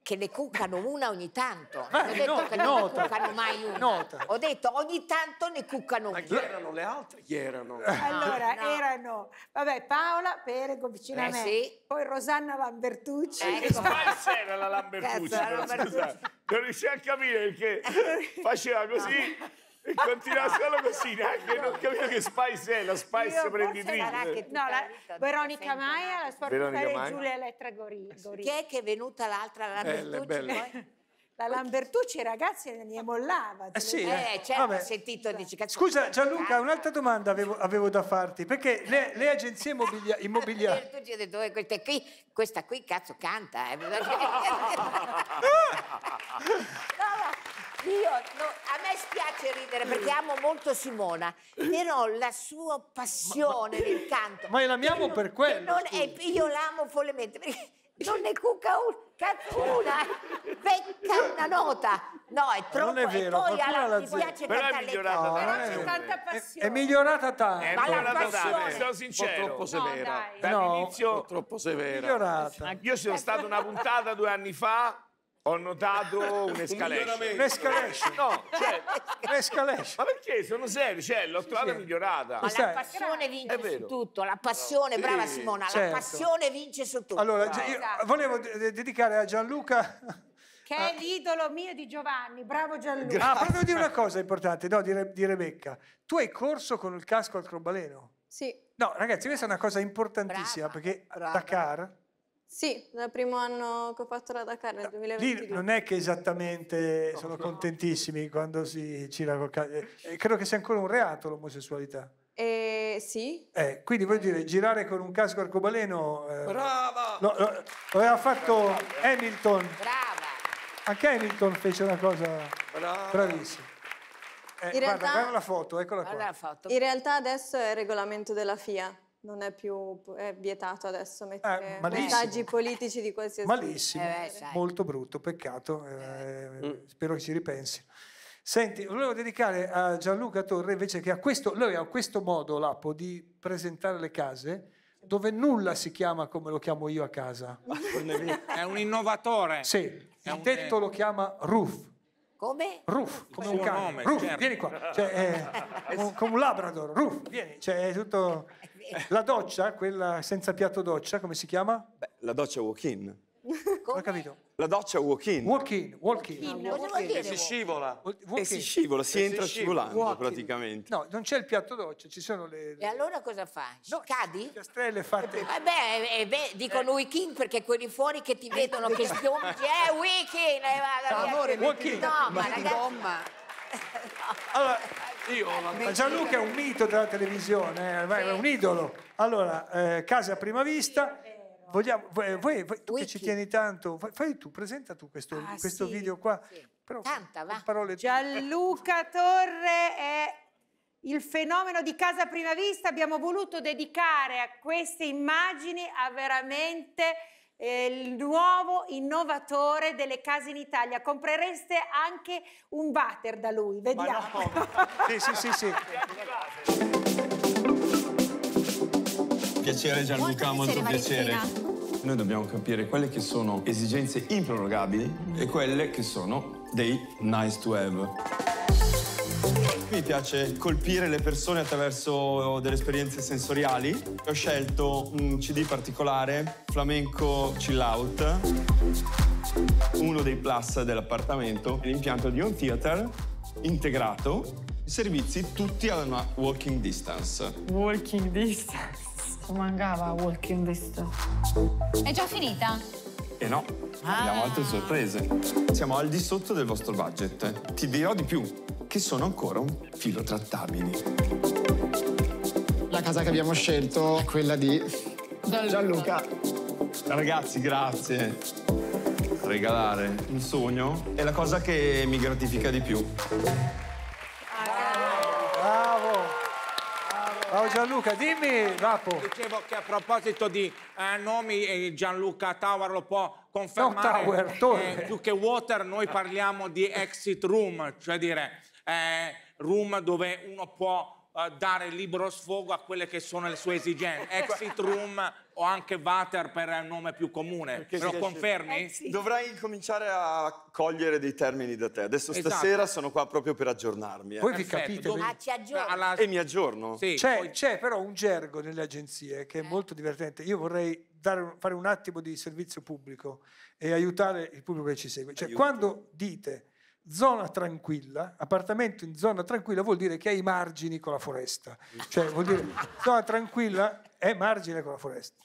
che ne cucano una ogni tanto. Eh, non ho detto no, che non nota. ne cucano mai una. Nota. Ho detto ogni tanto ne cucano una. Ma chi erano le altre? Chi erano? Eh, allora, no. erano, vabbè, Paola Perego vicino eh, a me, sì. poi Rosanna Lambertucci. Eh, ecco. che spalsa era la Lambertucci? Cazzo, la Lambertucci. non riuscivo a capire perché <laughs> faceva così. No e continua <laughs> solo così neanche non capito che Spice è la Spice Io prenditrice no, la, Veronica Maia la sportiva Giulia Elettra Gorilla sì. chi è che è venuta l'altra la Bertucci poi? La Lambertucci, ragazzi, ne mollava. Eh, sì, eh. eh, certo, ho sentito, dici, cazzo, Scusa, Gianluca, un'altra domanda avevo, avevo, da farti, perché le, le agenzie immobilia <laughs> immobiliari... Lambertucci ha detto, eh, questa qui, questa qui, cazzo, canta. Eh. <laughs> no, ma... Io, no, a me spiace ridere perché amo molto Simona, però la sua passione ma, nel canto. Ma l'amiamo per quello. È, io l'amo follemente perché non ne cuca un, cazzo una, becca una nota. No, è troppo. Non è vero, e poi alla, mi piace però cantare le canzoni. No, però c'è eh, tanta passione. È, migliorata tanto. È ma la passione, sono sincero. troppo severa. No, dai. no, troppo severa. Migliorata. Io sono stata una puntata due anni fa ho notato un'escalation. Un un'escalation, no, cioè, <laughs> un'escalation. Ma perché? Sono serio, cioè, l'ho trovata sì, migliorata. Ma la cioè, passione vince su tutto, la passione, sì, brava Simona, certo. la passione vince su tutto. Allora, esatto. volevo dedicare a Gianluca... <laughs> Che è ah. l'idolo mio di Giovanni, bravo Gianluca. Ah, proprio dire una cosa importante, no, di, Re di Rebecca. Tu hai corso con il casco al crombaleno? Sì. No, ragazzi, questa è una cosa importantissima, brava. perché brava. Dakar sì, dal primo anno che ho fatto la Dakar nel 2022. Lì non è che esattamente sono contentissimi quando si gira col cazzo. Eh, eh, credo che sia ancora un reato l'omosessualità. Eh, sì. Eh, quindi vuol eh. dire girare con un casco arcobaleno. Eh, Brava! Lo, lo, lo aveva fatto Brava. Hamilton. Brava! Anche Hamilton fece una cosa Brava. bravissima. Eh, realtà, guarda la foto, eccola qua. Foto. In realtà adesso è il regolamento della FIA non è più è vietato adesso eh, mettere eh, messaggi politici di qualsiasi malissimo, eh, molto brutto, peccato eh, mm. spero che ci ripensi senti, volevo dedicare a Gianluca Torre invece che a questo, lui ha questo modo Lapo di presentare le case dove nulla si chiama come lo chiamo io a casa è un innovatore sì, è il tetto un... lo chiama roof come? Roof, come un cane. Nome, Roof, certo. vieni qua. Cioè, <laughs> un, come un labrador. Roof, vieni. Cioè, è tutto... <laughs> La doccia, quella senza piatto doccia, come si chiama? Beh, la doccia walk-in. Come? Ho capito. La doccia walk-in. Walk-in, walk-in. E si scivola. e si scivola, si e entra si scivolando praticamente. No, non c'è il piatto doccia, ci sono le... E allora cosa fai? No, Cadi? Piastrelle fatte... Vabbè, eh, eh, eh, beh, dicono eh. week-in perché quelli fuori che ti vedono che <laughs> schiombi, eh, walk in Eh, Amore, walk-in! No, ma ragazzi... Gomma. <laughs> allora... Io Gianluca è un mito della televisione, eh, è un idolo. Allora, eh, casa a prima vista. Vogliamo, voi, voi, tu Wiki. che ci tieni tanto, fai tu, presenta tu questo, ah, questo sì, video qua. Sì. Però, Canta, va. Gianluca Torre è il fenomeno di Casa a Prima Vista. Abbiamo voluto dedicare a queste immagini a veramente il nuovo innovatore delle case in Italia. Comprereste anche un water da lui, vediamo. No. <laughs> sì, sì, sì, sì. Piacere Gianluca, molto piacere. Molto piacere. Noi dobbiamo capire quelle che sono esigenze improrogabili e quelle che sono dei nice to have. Mi piace colpire le persone attraverso oh, delle esperienze sensoriali. Ho scelto un CD particolare, Flamenco Chill Out, uno dei plus dell'appartamento, l'impianto di un theater integrato, servizi tutti a una walking distance. Walking distance? Mancava walking distance. È già finita? E eh no, abbiamo ah. altre sorprese. Siamo al di sotto del vostro budget. Ti dirò di più, che sono ancora un filo trattabili. La casa che abbiamo scelto è quella di Gianluca. Ragazzi, grazie. Regalare un sogno è la cosa che mi gratifica di più. Ciao oh, Gianluca, dimmi Vapo. Dicevo che a proposito di eh, nomi, eh, Gianluca Tower lo può confermare. No, Tower. Eh, più che Water noi parliamo di exit room, cioè dire eh, room dove uno può eh, dare libero sfogo a quelle che sono le sue esigenze. <laughs> Exit room o anche water per un nome più comune. Perché lo confermi? Eh, sì. Dovrai cominciare a cogliere dei termini da te. Adesso esatto. stasera sono qua proprio per aggiornarmi. Eh. Poi vi capite. Dove... Ah, cioè, Alla... E mi aggiorno. Sì, c'è, poi... c'è, però un gergo nelle agenzie che è eh. molto divertente. Io vorrei dare, fare un attimo di servizio pubblico e aiutare il pubblico che ci segue. Cioè, Aiuto. quando dite zona tranquilla, appartamento in zona tranquilla vuol dire che hai margini con la foresta, cioè vuol dire zona tranquilla è margine con la foresta.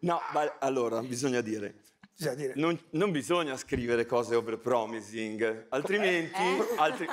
No, ma allora bisogna dire, bisogna dire. Non, non, bisogna scrivere cose over promising, altrimenti eh? eh. altri,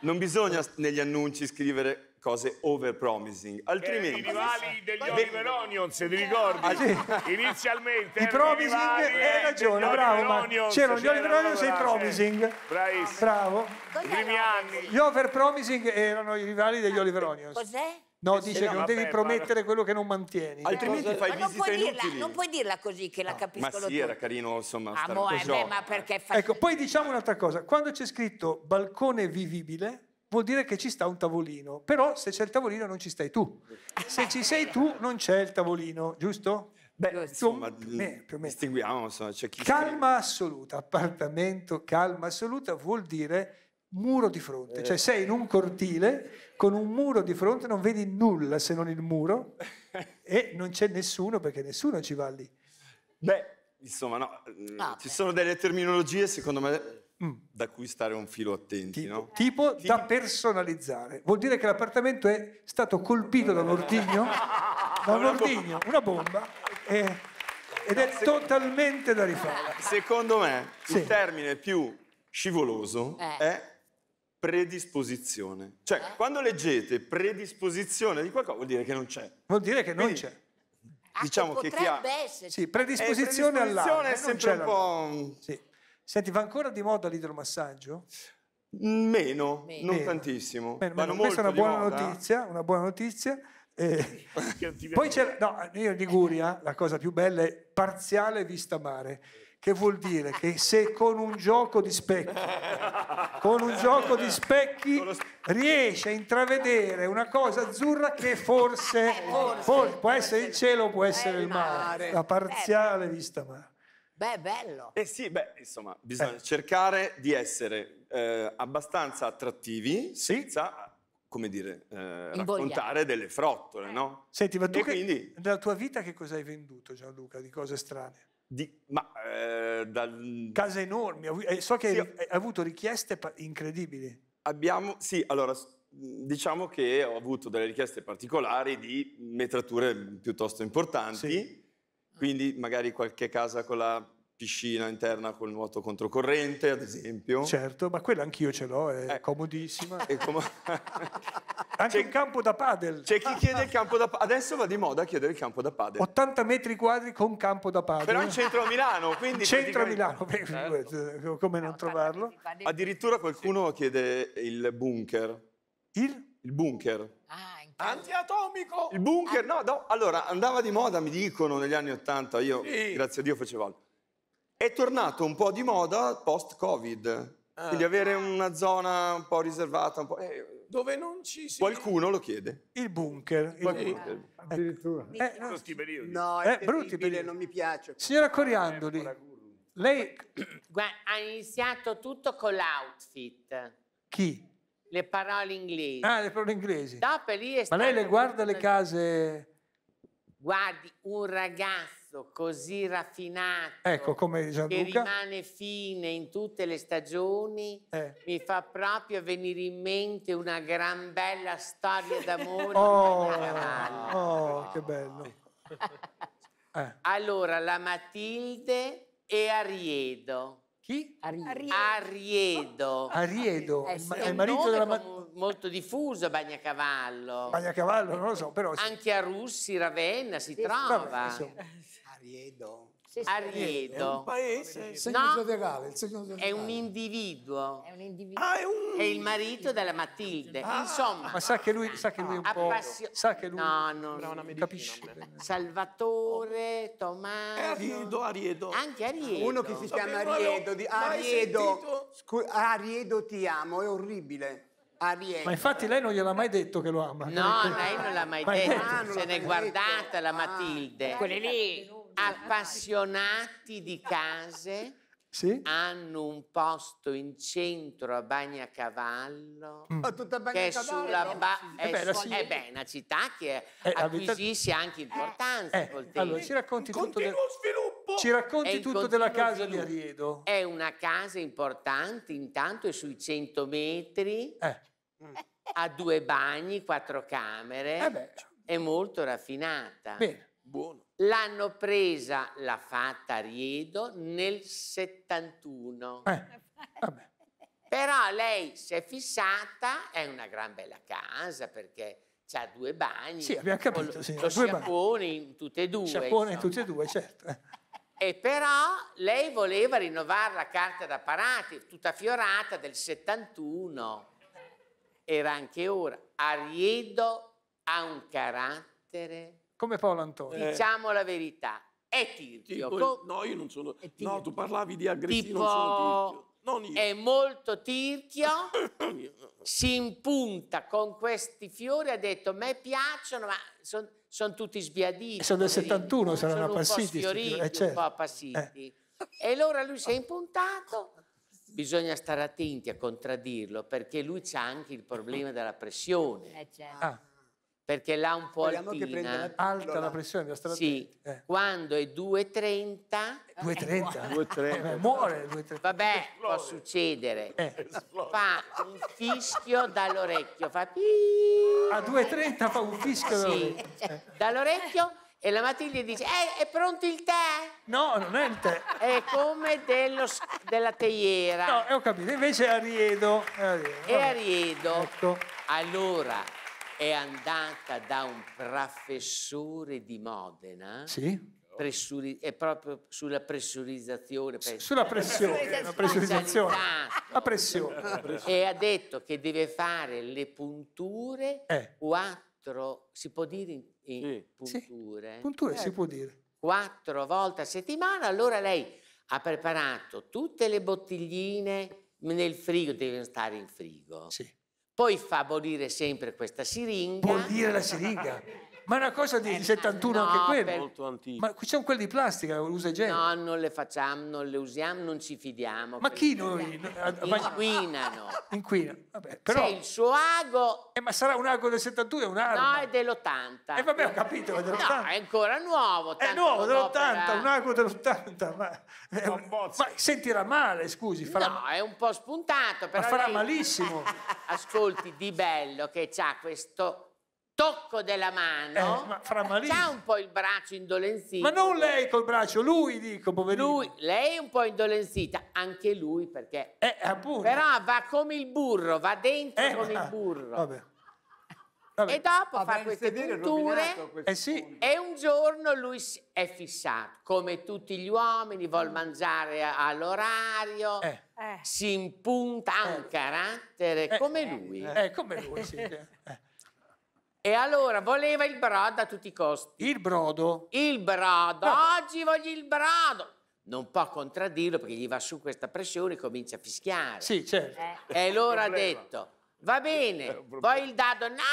non bisogna negli annunci scrivere cose over promising Altrimenti... Eh, I rivali degli Beh, Oliver Onions, ti eh, ricordi? Ah, sì. <laughs> Inizialmente... I promising, eh, hai ragione, bravo, c'erano gli Oliver Onions e i promising. Bravissimo. Bravo. I primi anni. Gli overpromising erano i rivali degli ah, Oliver Onions. Cos'è? No, eh, dice no, che non vabbè, devi promettere ma... quello che non mantieni. Altrimenti eh, fai ma visite non dirla, Non puoi dirla così che no, la ah. capiscono Ma sì, tutti. era carino, insomma, ah, mo, beh, ma perché fai... Ecco, poi diciamo un'altra cosa. Quando c'è scritto balcone vivibile, vuol dire che ci sta un tavolino, però se c'è il tavolino non ci stai tu, se ci sei tu non c'è il tavolino, giusto? Beh, insomma, più me, più distinguiamo, insomma, c'è chi... Calma assoluta, appartamento, calma assoluta vuol dire muro di fronte, cioè sei in un cortile con un muro di fronte, non vedi nulla se non il muro e non c'è nessuno perché nessuno ci va lì. Beh, insomma, no, mm, ah, ci beh. sono delle terminologie secondo me Mm. da cui stare un filo attenti. Tipo, no? tipo, tipo da personalizzare. Vuol dire che l'appartamento è stato colpito da un ordigno, <laughs> da un ordigno, una bomba, e, ed è secondo, totalmente da rifare. Secondo me sì. il termine più scivoloso eh. è predisposizione. Cioè, eh. quando leggete predisposizione di qualcosa vuol dire che non c'è. Vuol dire che non Quindi, c'è diciamo che, ah, che chi ha essere. Sì, predisposizione, eh, predisposizione all'arte è eh, sempre un po' sì. Senti, va ancora di moda l'idromassaggio? Meno, Meno. non tantissimo. Meno, Meno. Questa è una buona notizia, una buona notizia. Eh. Poi c'è, no, io in Liguria la cosa più bella è parziale vista mare, che vuol dire che se con un gioco di specchi, con un gioco di specchi riesci a intravedere una cosa azzurra che forse, eh, forse, forse può essere il cielo, può essere eh, il mare, la parziale vista mare. Beh, bello. Eh sì, beh, insomma, bisogna eh. cercare di essere eh, abbastanza attrattivi sì. senza come dire, eh, raccontare delle frottole, eh. no? Senti, ma tu che, quindi... nella tua vita che cosa hai venduto, Gianluca, di cose strane? Di, ma eh, dal... Case enormi, eh, so che sì, hai, hai, avuto richieste incredibili. Abbiamo, sì, allora, diciamo che ho avuto delle richieste particolari di metrature piuttosto importanti. Sì quindi magari qualche casa con la piscina interna col nuoto controcorrente, ad esempio. Certo, ma quella anch'io ce l'ho, è eh. comodissima. È com <laughs> Anche il campo da padel. C'è chi chiede il campo da padel. Adesso va di moda chiedere il campo da padel. 80 metri quadri con campo da padel. Però in centro a Milano, quindi... centro a Milano, certo. Eh, come non trovarlo? Addirittura qualcuno chiede il bunker. Il? Il bunker. Ah, Antiatomico! Il bunker, no, no, allora andava di moda, mi dicono, negli anni Ottanta, io sì. grazie a Dio facevo. È tornato un po' di moda post-Covid, ah. quindi avere una zona un po' riservata, un po'... Eh, dove non ci si... Qualcuno lo chiede. Il bunker. Il bunker. Ecco. Addirittura. Eh, eh, no, no è eh, brutti periodi. non mi piace. Signora Coriandoli, eh, lei... Guarda, ha iniziato tutto con l'outfit. Chi? le parole inglesi. Ah, le parole inglesi. Dopo lì è Ma lei le guarda le case... Guardi, un ragazzo così raffinato ecco, come Gianluca. che rimane fine in tutte le stagioni eh. mi fa proprio venire in mente una gran bella storia <laughs> d'amore. oh, oh, che bello. eh. Allora, la Matilde e Ariedo. Chi? Ariedo. Ariedo. Ariedo, eh, sì. è il marito della Matilde. Molto diffuso Bagnacavallo. Bagnacavallo, non lo so, però... Sì. Anche a Russi, Ravenna si sì, trova. Vabbè, Ariedo. Sì, sì. È un paese? Il segno No. zodiacale, il segno zodiacale. È un individuo. È un individuo. Ah, è un... È il marito della Matilde. Ah. Insomma, Ma sa che lui, sa che lui è un po'. appassio- Sa che lui. No, non- capisci? a me. Salvatore, È Tommaso. Ariedo, Anche Arieto. Uno che si chiama Arriedo. Ariedo. Di, mai scu- Ariedo ti amo, è orribile. Ariedo. Ma infatti lei non gliel'ha mai detto che lo ama. No, lei non l'ha mai Ma detto. detto. Ah, non Se n'è guardata la ah, Matilde. Quelle lì appassionati di case sì? hanno un posto in centro a Bagnacavallo mm. Oh, che è ba- è, beh, su- è beh, una città che eh, acquisisce vita... anche eh. importanza eh, col tempo. Allora, ci racconti tutto, de- ci racconti tutto della casa sviluppo. di Ariedo. È una casa importante, intanto è sui 100 metri, eh. ha due bagni, quattro camere, eh è molto raffinata. Bene. Buono. L'hanno presa, l'ha fatta a Riedo nel 71. Eh, vabbè. Però lei si è fissata, è una gran bella casa perché ha due bagni. Sì, abbiamo capito, sì. Lo sciacquone in tutte e due. Sciacquone in tutte e due, certo. E però lei voleva rinnovare la carta da parati, tutta fiorata del 71. Era anche ora. Ariedo ha un carattere come Paolo Antonio. Eh. Diciamo la verità. È Tirchio. Tipo, no, io non sono... No, tu parlavi di aggressivo, tipo... non sono Tirchio. È molto tirchio, <laughs> si impunta con questi fiori, ha detto, a me piacciono, ma sono tutti sbiaditi. Sono del 71, saranno appassiti. Sono un po' sfioriti, eh, un po' certo. appassiti. Eh. E allora lui si è impuntato. Bisogna stare attenti a contraddirlo, perché lui c'ha anche il problema della pressione. Eh, certo. ah perché là un po' Speriamo altina. La... alta la pressione della strada. Sì, eh. quando è 2,30... 2,30? Eh, eh, muore 2,30. Vabbè, Esplode. può succedere. Eh. Fa un fischio dall'orecchio, fa... A 2,30 fa un fischio dall'orecchio. Sì. Eh. Dall'orecchio e la Matilde dice, eh, è pronto il tè? No, non è il tè. È come dello, della teiera. No, eh, ho capito, invece è a Riedo. È a Riedo. È a Riedo. Ecco. Allora, è andata da un professore di Modena. Sì. Pressuri- è proprio sulla pressurizzazione. S- sulla pressione. La pressurizzazione. La pressione. La pressione. E ha detto che deve fare le punture eh. quattro, si può dire in, in sì. punture? Sì. Punture eh. si può dire. Quattro volte a settimana. Allora lei ha preparato tutte le bottigline nel frigo, devono stare in frigo. Sì poi fa bollire sempre questa siringa. Bollire la siringa? ma è una cosa di eh, 71 no, anche quella. Per... Molto antica. Ma qui sono quelle di plastica, usa e No, non le facciamo, non le usiamo, non ci fidiamo. Ma chi noi? Ah, inquinano. <laughs> Inquinano. Vabbè, però... C'è il suo ago. Eh, ma sarà un ago del 71 è un ago. No, è dell'80. E eh, vabbè, ho capito, è dell'80. No, è ancora nuovo. È nuovo, dell'80, un ago dell'80. Ma... ma sentirà male, scusi. Farà... No, è un po' spuntato. Però ma farà lei... malissimo. <laughs> Ascolti, Di Bello che c'ha questo tocco della mano, eh, ma fra eh, un po' il braccio indolenzito. Ma non lei col braccio, lui dico, poverino. Lui, lei un po' indolenzita, anche lui perché... Eh, appunto. Però va come il burro, va dentro eh, come ma... il ah, burro. Vabbè. Vabbè. E dopo Vabbè, ah, fa queste punture eh sì. e un giorno lui è fissato, come tutti gli uomini, vuol mangiare all'orario, eh. si impunta, ha eh. un carattere eh. come lui. Eh, come lui. sì. E allora voleva il brodo a tutti i costi. Il brodo? Il brodo. Ah. Oggi voglio il brodo. Non può contraddirlo perché gli va su questa pressione e comincia a fischiare. Sì, certo. Eh. E allora ha detto, va eh, bene, vuoi eh, il dado, no, il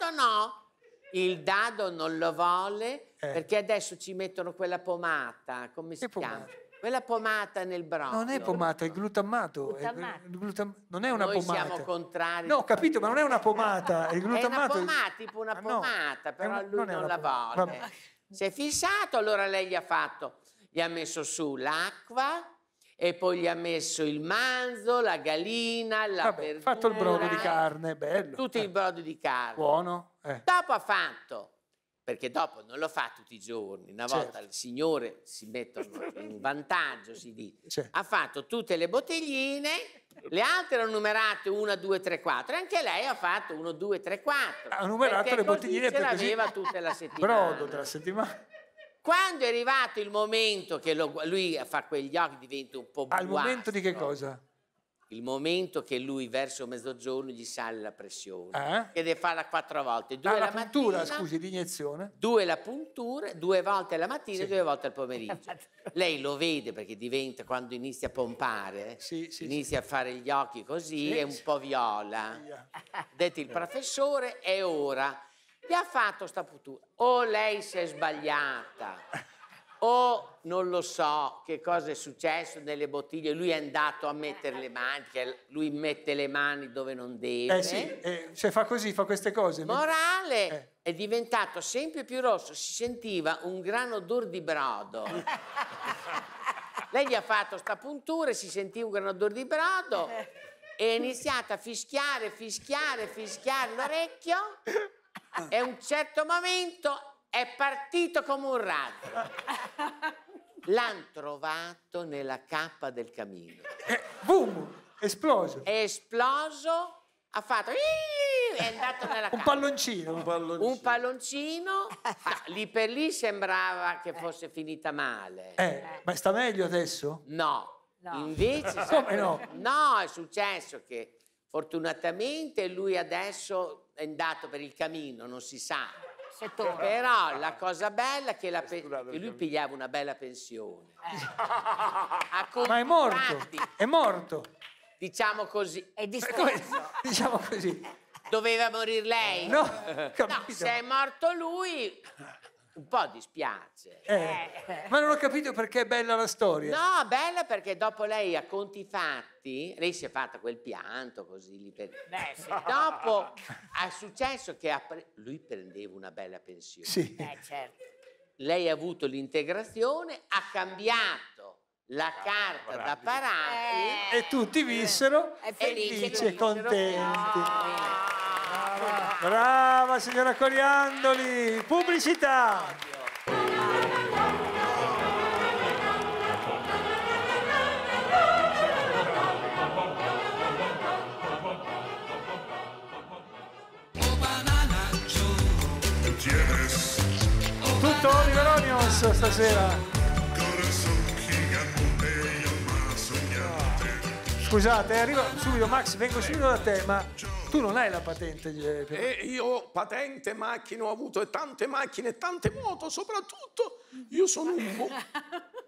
dado no. Il dado non lo vuole eh. perché adesso ci mettono quella pomata, come si che chiama? Pomata? Quella pomata nel brodo. Non è pomata, è glutammato. glutammato. È, glutam... Non è una Noi pomata. Noi siamo contrari. No, ho capito, ma non è una pomata. È, glutammato. è una pomata, tipo una pomata, ah, no. però un... lui non, non la vuole. Vabbè. Si è fissato, allora lei gli ha fatto, gli ha messo su l'acqua e poi gli ha messo il manzo, la galina, la Vabbè, verdura. fatto il brodo di carne, bello. Tutti eh. il brodo di carne. Buono. Eh. Dopo ha fatto perché dopo non lo fa tutti i giorni, una certo. volta il signore si mette in <laughs> vantaggio, si dice, certo. ha fatto tutte le bottigline, le altre erano numerate 1, 2, 3, 4, anche lei ha fatto 1, 2, 3, 4. Ha numerato le bottigline perché l'aveva tutta la settimana. Brodo della settimana. Quando è arrivato il momento che lo, lui fa quegli occhi, diventa un po' buasto. Al momento di che cosa? Il momento che lui verso mezzogiorno gli sale la pressione, eh? e deve farla quattro volte. Due ah, la puntura, mattina, scusi, l'iniezione? Due la puntura, due volte la mattina sì. e due volte al pomeriggio. <laughs> Lei lo vede perché diventa, quando inizia a pompare, sì, sì, inizia a fare gli occhi così, è un po' viola. Yeah. Detto il professore, è ora. Gli ha fatto sta puntura. O oh, lei si è sbagliata o non lo so che cosa è successo nelle bottiglie, lui è andato a mettere le mani, cioè lui mette le mani dove non deve. Eh sì, eh, cioè fa così, fa queste cose. Morale eh. è diventato sempre più rosso, si sentiva un gran odore di brodo. <laughs> Lei gli ha fatto sta puntura, si sentiva un gran odore di brodo e eh. è iniziato a fischiare, fischiare, fischiare l'orecchio <laughs> e a un certo momento è partito come un razzo. <laughs> L'hanno trovato nella cappa del camino. Eh, boom! Esploso. È esploso, ha fatto... È andato nella cappa. Un palloncino. Un palloncino. Un palloncino. Ah, lì per lì sembrava che eh. fosse finita male. Eh, ma sta meglio adesso? No. No. Invece, come no? No, è successo che fortunatamente lui adesso è andato per il camino, non si sa settore. Eh. Però la cosa bella è che, la eh, pe- che lui pigliava una bella pensione. Eh. eh. <laughs> Ma è morto, è morto. Diciamo così. È distrutto. <laughs> diciamo così. Doveva morire lei. No, no, se è morto lui, un po' dispiace. Eh, eh. Ma non ho capito perché è bella la storia. No, bella perché dopo lei a conti fatti, lei si è fatta quel pianto così lì per... Beh, sì. <laughs> Dopo è successo che pre... lui prendeva una bella pensione. Sì. Eh, certo. Lei ha avuto l'integrazione, ha cambiato la ah, carta ah, da parati. Eh. E tutti vissero eh, felici e contenti. No. Ah. Brava signora Coriandoli! Pubblicità! Tutto Oliver Onions stasera! Scusate, eh, arriva subito, Max, vengo subito da te, ma tu non hai la patente. Eh, e io patente, macchine, ho avuto tante macchine, tante moto, soprattutto io sono un,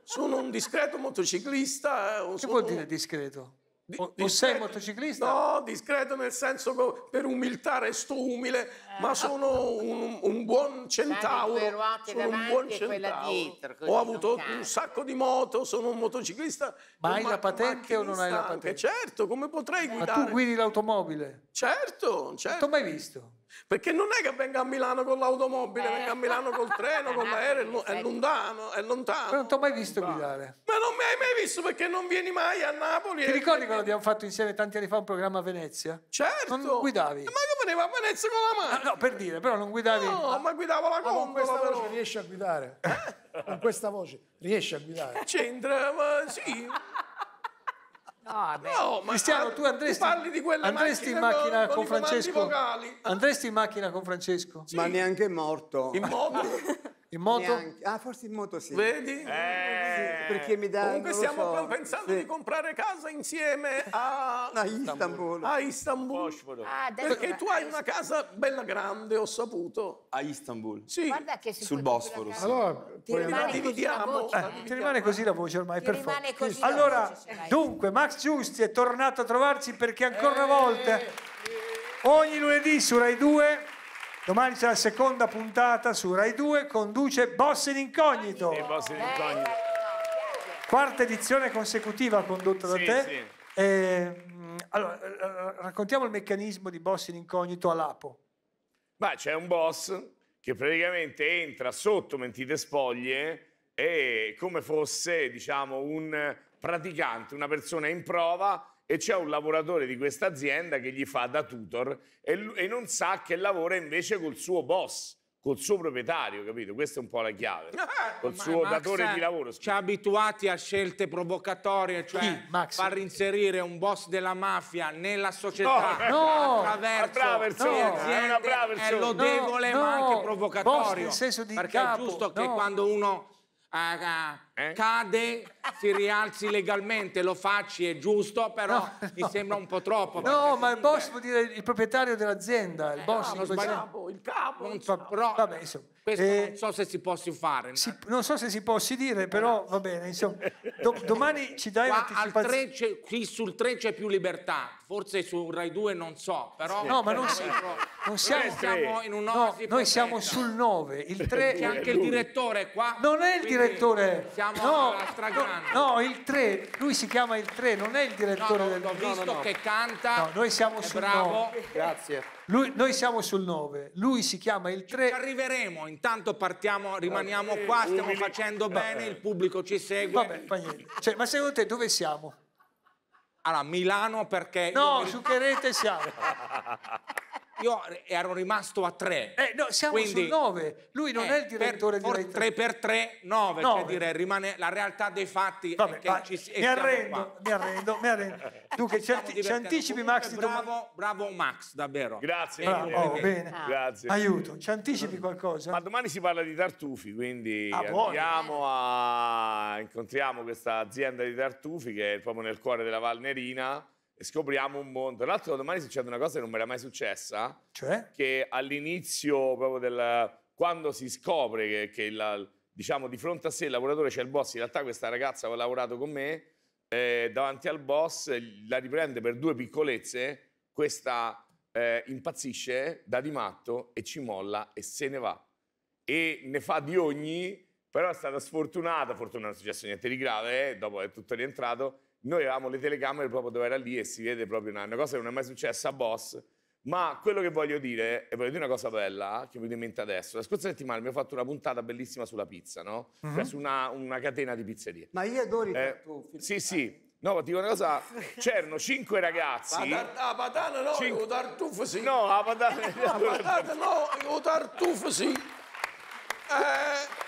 sono un discreto motociclista. Eh, che sono... vuol dire discreto? Di, o, discreto, o sei motociclista? No, discreto nel senso che per umiltà resto umile, eh, ma sono un, un buon centauro. Sono un buon centauro. Dietro, Ho avuto un sacco di moto, sono un motociclista. Ma un hai la patente o non hai la patente? Certo, come potrei guidare? Eh. Ma tu guidi l'automobile? Certo, certo. Non ti ho mai visto. Perché non è che venga a Milano con l'automobile, eh. venga a Milano col treno, <laughs> eh, con l'aereo, è, è lontano, è lontano. Non ti ho mai visto guidare. Ma non mi hai mai visto perché non vieni mai a Napoli. Ti ricordi quando abbiamo fatto insieme tanti anni fa un programma a Venezia? Certo. Non guidavi. Ma io venivo a Venezia con la mano. Ah, no, per dire, però non guidavi. No, ah. ma guidavo la gondola. Ma con questa però. voce riesci a guidare. Eh? Con questa voce riesci a guidare. C'entra, ma sì. <laughs> Ah, no, ma Cristiano, ah, tu andresti, parli di quella andresti in macchina con, con Francesco? Andresti in macchina con Francesco? Sì. Ma neanche morto. In moto? <laughs> In moto? Neanche. Ah, forse in moto sì. Vedi? Eh. perché mi dà. Comunque stiamo so. pensando sì. di comprare casa insieme <laughs> a. a Istanbul. A Istanbul. Ah, perché tu hai una casa bella grande, ho saputo. A Istanbul. Sì. Guarda che sul Bosforo. Allora, ti rimane, dividiamo, eh, ti rimane così la voce ormai, ti per forza. Allora, dunque, Max Giusti è tornato a trovarci perché ancora una eh. volta, ogni lunedì su Rai 2 Domani c'è la seconda puntata su Rai 2, conduce Boss in Incognito. Sì, Boss in Incognito. Quarta edizione consecutiva condotta da sì, te. Sì. Ehm, eh, allora, eh, raccontiamo il meccanismo di Boss in Incognito all'Apo. Beh, c'è un boss che praticamente entra sotto mentite spoglie e come fosse, diciamo, un praticante, una persona in prova e c'è un lavoratore di questa azienda che gli fa da tutor e, e, non sa che lavora invece col suo boss. Col suo proprietario, capito? Questa è un po' la chiave. <laughs> Eh, col Ma suo Max datore eh, di lavoro. Scusa. Ci ha abituati a scelte provocatorie, cioè sì, far inserire un boss della mafia nella società no, <laughs> attraverso, no, no, aziende, è, è lodevole no, ma anche provocatorio. Boss nel senso di perché capo, è giusto che quando uno... Ah, ah, eh? cade, si rialzi legalmente, lo facci, è giusto, però no, mi sembra un po' troppo. No, ma il boss vuol dire il proprietario dell'azienda, il eh, boss... No, il, capo, il capo, non so, Però, vabbè, insomma, questo eh, non so se si possa fare. Si, eh. non so se si possa dire, eh, però va bene, insomma, do, domani ci dai un'anticipazione. Qui sul 3 c'è più libertà, forse su Rai 2 non so, però... No, ma non, si, ecco. non siamo, siamo in un no, Noi siamo sul 9, il 3... C'è anche il direttore qua. Non è il direttore! Siamo siamo no, stragrande. No, il 3, lui si chiama il 3, non è il direttore no, del no, visto no, che canta. No, noi siamo sul bravo. 9. Grazie. Lui, noi siamo sul 9, lui si chiama il 3. Ci arriveremo, intanto partiamo, eh, rimaniamo eh, qua, stiamo umili. facendo eh. bene, eh. il pubblico ci segue. Vabbè, ma, cioè, ma secondo te dove siamo? Allora, Milano perché... No, mi... su che rete siamo? <laughs> Io ero rimasto a tre. Eh, no, siamo Quindi, nove. Lui non eh, è il direttore per, di 3 per 3, nove. Cioè dire, rimane la realtà dei fatti. Vabbè, va, ci, mi, arrendo, mi, arrendo, mi arrendo, Tu che ci, ci anticipi Max bravo, bravo, Max, davvero. Grazie. Bravo, oh, bene. Ah. Grazie. Aiuto, ci anticipi qualcosa? Ma domani si parla di tartufi, quindi ah, andiamo a... incontriamo questa azienda di tartufi che è proprio nel cuore della Valnerina e scopriamo un mondo. Tra l'altro domani succede una cosa che non mi era mai successa, cioè? che all'inizio proprio del... quando si scopre che, che la, diciamo, di fronte a sé il lavoratore c'è il boss, in realtà questa ragazza ha lavorato con me, eh, davanti al boss eh, la riprende per due piccolezze, questa eh, impazzisce, dà di matto e ci molla e se ne va. E ne fa di ogni, però è stata sfortunata, fortuna non è successo niente di grave, eh, dopo è tutto rientrato, noi avevamo le telecamere proprio dove era lì e si vede proprio una, una cosa che non è mai successa a Boss. Ma quello che voglio dire, e voglio dire una cosa bella, che mi viene in mente adesso. La scorsa settimana mi ho fatto una puntata bellissima sulla pizza, no? Mm-hmm. Cioè su una, una, catena di pizzerie. Ma io adoro eh, tu, Filippo. Sì, sì. No, ti dico una cosa, c'erano cinque ah, ragazzi. La Patat- ah, patata no, cinque... tartufo sì. No, la ah, patata, la <laughs> patata no, il tartufo sì. Eh... <laughs>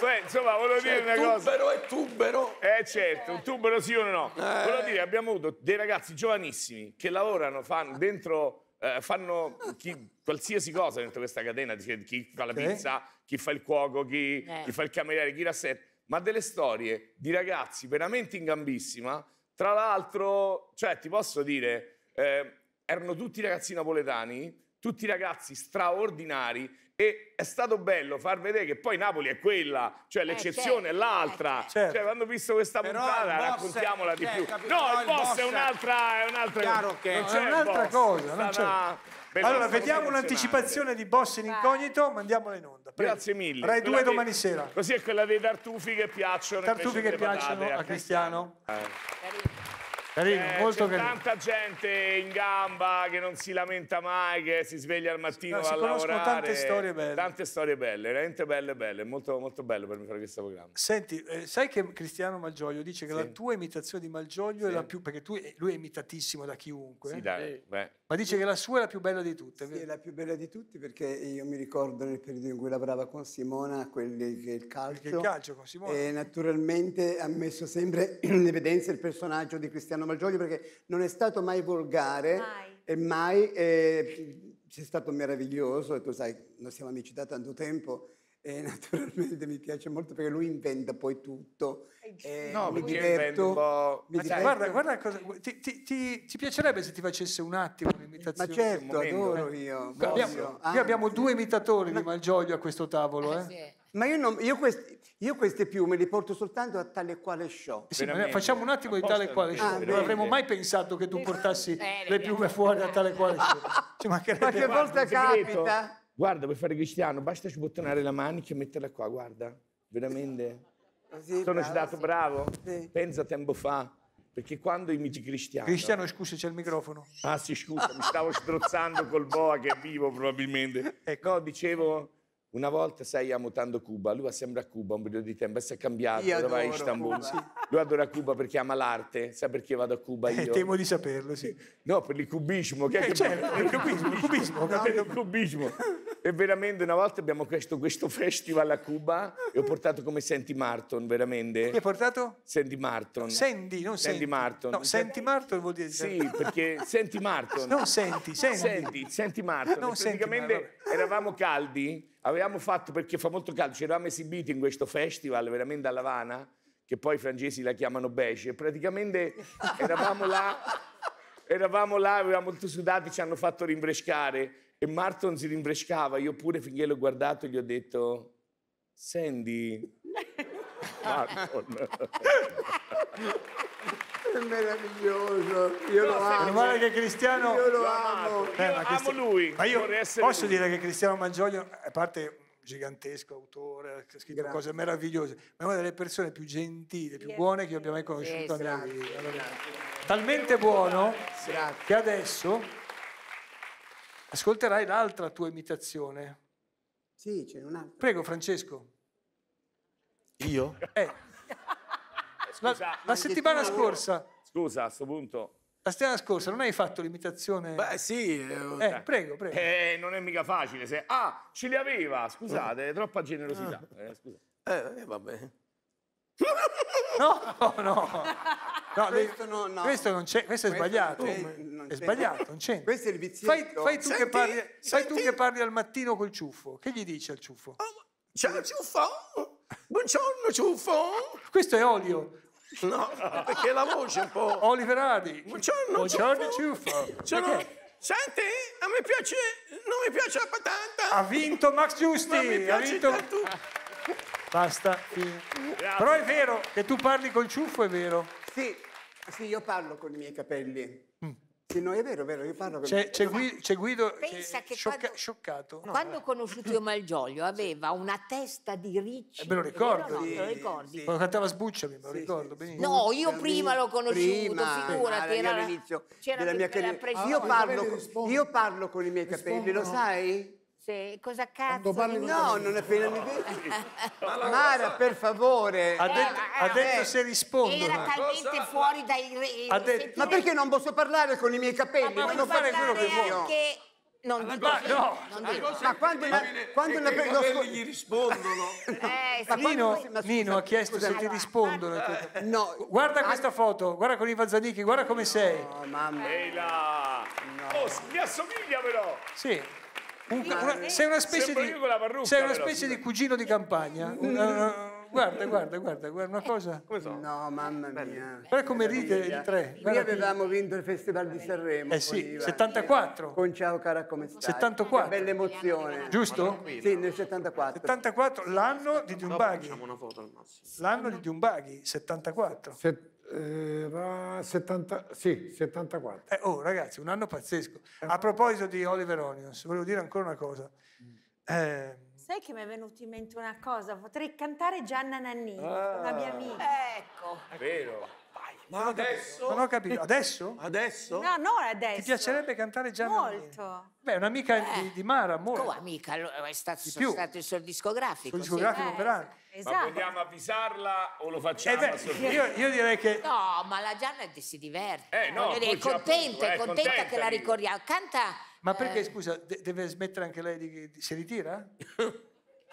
Beh, insomma, volevo cioè, dire una tubero cosa. Tubero è tubero. Eh, certo, un tubero sì o no. Eh. Volevo dire, abbiamo avuto dei ragazzi giovanissimi che lavorano, fanno dentro. Eh, fanno chi, qualsiasi cosa dentro questa catena, chi fa la pizza, chi fa il cuoco, chi, eh. chi fa il cameriere, chi rassetta, ma delle storie di ragazzi veramente in gambissima, tra l'altro, cioè ti posso dire, eh, erano tutti ragazzi napoletani, tutti ragazzi straordinari, e è stato bello far vedere che poi Napoli è quella, cioè eh, l'eccezione eh, certo, è l'altra. Eh, certo. Cioè, quando visto questa Però puntata, raccontiamola è, di eh, più. Capito, no, il, boss, boss è un'altra, è un'altra, Chiaro che no, è un'altra cosa. Non c'è. Bellissimo. Allora, vediamo un'anticipazione di Boss in incognito, mandiamola in onda. Prego. Grazie mille. Tra Rai 2 domani sera. Così è quella dei tartufi che piacciono. Tartufi che piacciono a Cristiano. Eh. Carino, eh, molto c'è tanta gente in gamba che non si lamenta mai, che si sveglia al mattino no, va a lavorare. tante storie belle. Tante storie belle, veramente belle, belle. Molto, molto bello per me fare questo programma. Senti, eh, sai che Cristiano Malgioglio dice che sì. la tua imitazione di Malgioglio sì. è la più... Perché tu, lui è imitatissimo da chiunque. Sì, eh? dai, eh. Ma dice che la sua è la più bella di tutte. Sì, è la più bella di tutti perché io mi ricordo nel periodo in cui lavorava con Simona, quelli che il calcio. Perché il calcio con Simona. E naturalmente ha messo sempre in evidenza il personaggio di Cristiano Luciano Malgioglio perché non è stato mai volgare mai. e mai eh, sei stato meraviglioso e tu sai, noi siamo amici da tanto tempo e <laughs> naturalmente mi piace molto perché lui inventa poi tutto. Eh, no, mi diverto. Mi diverto. guarda, guarda cosa, ti, ti, ti, ti, piacerebbe se ti facesse un attimo un'imitazione? Ma certo, un adoro eh. io. Abbiamo, io abbiamo due imitatori di Malgioglio a questo tavolo. Eh, eh. sì. Ma io, non, io, questi, io, queste piume le porto soltanto a tale quale show. Sì, eh, facciamo un attimo di tale quale show. Ah, non avremmo ah, mai pensato che tu portassi le piume fuori a tale quale show. Cioè, ma che, volta capita? Guarda, per fare cristiano, basta sbottonare la manica e metterla qua, guarda. Veramente. Sì, Sono bravo, stato sì. bravo. Sì. Pensa tempo fa. Perché quando amici cristiano... Cristiano, scusa, c'è il microfono. Ah sì, scusa, mi stavo strozzando col boa che è vivo probabilmente. Ecco, dicevo una volta, sai, amo tanto Cuba, lui sempre a Cuba un periodo di tempo, e è cambiato, io ora a Istanbul. Sì. Lui adora Cuba perché ama l'arte, sai perché vado a Cuba eh, io? Eh, temo di saperlo, sì. No, per il cubismo. Che eh, è certo, che... il cubismo, il cubismo. No, il cubismo. E veramente una volta abbiamo questo, questo festival a Cuba e ho portato come Senti Marton, veramente. Chi hai portato? Senti Marton. Senti, non Senti. Senti Martin. No, Senti Marton vuol dire... Sì, perché Senti Marton. Non senti, senti. Senti, Senti Martin. No, praticamente Martin. eravamo caldi avevamo fatto, perché fa molto caldo, ci eravamo esibiti in questo festival veramente a Lavana, che poi i francesi la chiamano Beige, e praticamente <laughs> eravamo là, eravamo là, avevamo molto sudati, ci hanno fatto rinfrescare e Marton si rinfrescava, io pure finché l'ho guardato gli ho detto, Sandy, <laughs> Marton. <laughs> È meraviglioso. Io no, lo amo. Male che Cristiano. Io lo, amo. Eh, io Cristiano... amo lui. Ma io posso lui. dire che Cristiano Mangioglio, a parte gigantesco autore, ha scritto grazie. cose meravigliose, ma è una delle persone più gentili, più buone che io abbia mai conosciuto nella vita. Allora, talmente buono grazie. che adesso ascolterai l'altra tua imitazione. Sì, c'è un'altra. Prego, Francesco. Io? Eh la, la settimana scorsa. Scusa, a sto punto. La settimana scorsa non hai fatto l'imitazione? Beh, sì. Eh, eh, prego, prego. Eh, non è mica facile. Se... Ah, ce li aveva, scusate, eh, troppa generosità. Ah. Eh, scusa. eh, eh vabbè. No, no. No, questo, no, no. questo, non c'è, questo è sbagliato. è sbagliato, non c'è. Questo è il vizietto. Fai, fai, tu, senti, che parli, fai tu, che parli, al mattino col ciuffo. Che gli dici al ciuffo? Oh, ciao ciuffo! Buongiorno ciuffo! Questo è olio. No, perché la voce un po'... Oliverardi. Non c'è, non Buongiorno ciuffo. Perché? Senti, a me piace, non mi piace la patata. Ha vinto Max Giusti. Ma mi ha vinto... Tanto. Basta. Però è vero che tu parli col ciuffo, è vero. Sì, sì, io parlo con i miei capelli. Sì, no, è vero, è vero, io parlo C'è, c'è, Guido, c'è Guido Pensa che sciocca- quando, scioccato. No, quando ho conosciuto io Malgioglio aveva una testa di ricci. Eh, me lo ricordo. Sì, te lo ricordi? Sì. Quando cantava Sbucciami, me lo Sì, ricordo sì, benissimo. No, io prima l'ho conosciuto, figurati. era- all'inizio della mia carriera. Ah, io, parlo, con i miei capelli, lo sai? Se, cosa cazzo? no, non appena mi vedi. <laughs> Mara, per favore. Ha detto, eh, ha detto eh, se rispondo. Era talmente cosa? fuori dai... Ha detto. Ma perché non posso parlare con i miei capelli? Ma voglio fare quello che voglio. Anche... Non dico, ma, quando, eh, ma, quando una persona gli rispondono no. eh, sì, Nino, poi... ma Nino ha chiesto Scusa, se allora, ti rispondono guarda, eh. no. guarda ah. questa foto guarda con i Vazzanichi guarda come no, sei mamma. Eila. Oh, mi assomiglia però sì un, una, sei una specie, di, sei una specie di, cugino di campagna. Mm. Una, guarda, guarda, guarda, guarda una eh, cosa. No, mamma mia. Guarda come ride i tre. Noi avevamo vinto il Festival di Sanremo. Eh sì, 74. Con Ciao cara come stai. 74. Che bella emozione. Giusto? Sì, nel 74. 74, l'anno di Diumbaghi. L'anno di Diumbaghi, 74. Se era 70, sì, 74. Eh, oh ragazzi, un anno pazzesco. Eh. A proposito di Oliver Onions, volevo dire ancora una cosa. Mm. Eh, Sai che mi è venuta in mente una cosa? Potrei cantare Gianna Nannini, ah. la mia amica. Ecco. È vero. Non adesso? Non ho capito. Adesso? Adesso? No, no, adesso. Ti piacerebbe cantare Gianni? Molto. Beh, un'amica eh. di, di, Mara, molto. Oh, amica, è stato, di sono stato sul discografico. Sul discografico sì. Eh, per anni. Esatto. Ma vogliamo avvisarla o lo facciamo? Eh beh, io, io, direi che... No, ma la Gianna si diverte. Eh, no, è contenta, è eh, contenta che la ricordiamo. Canta... Ma perché, eh... scusa, deve smettere anche lei di... di si ritira? <laughs>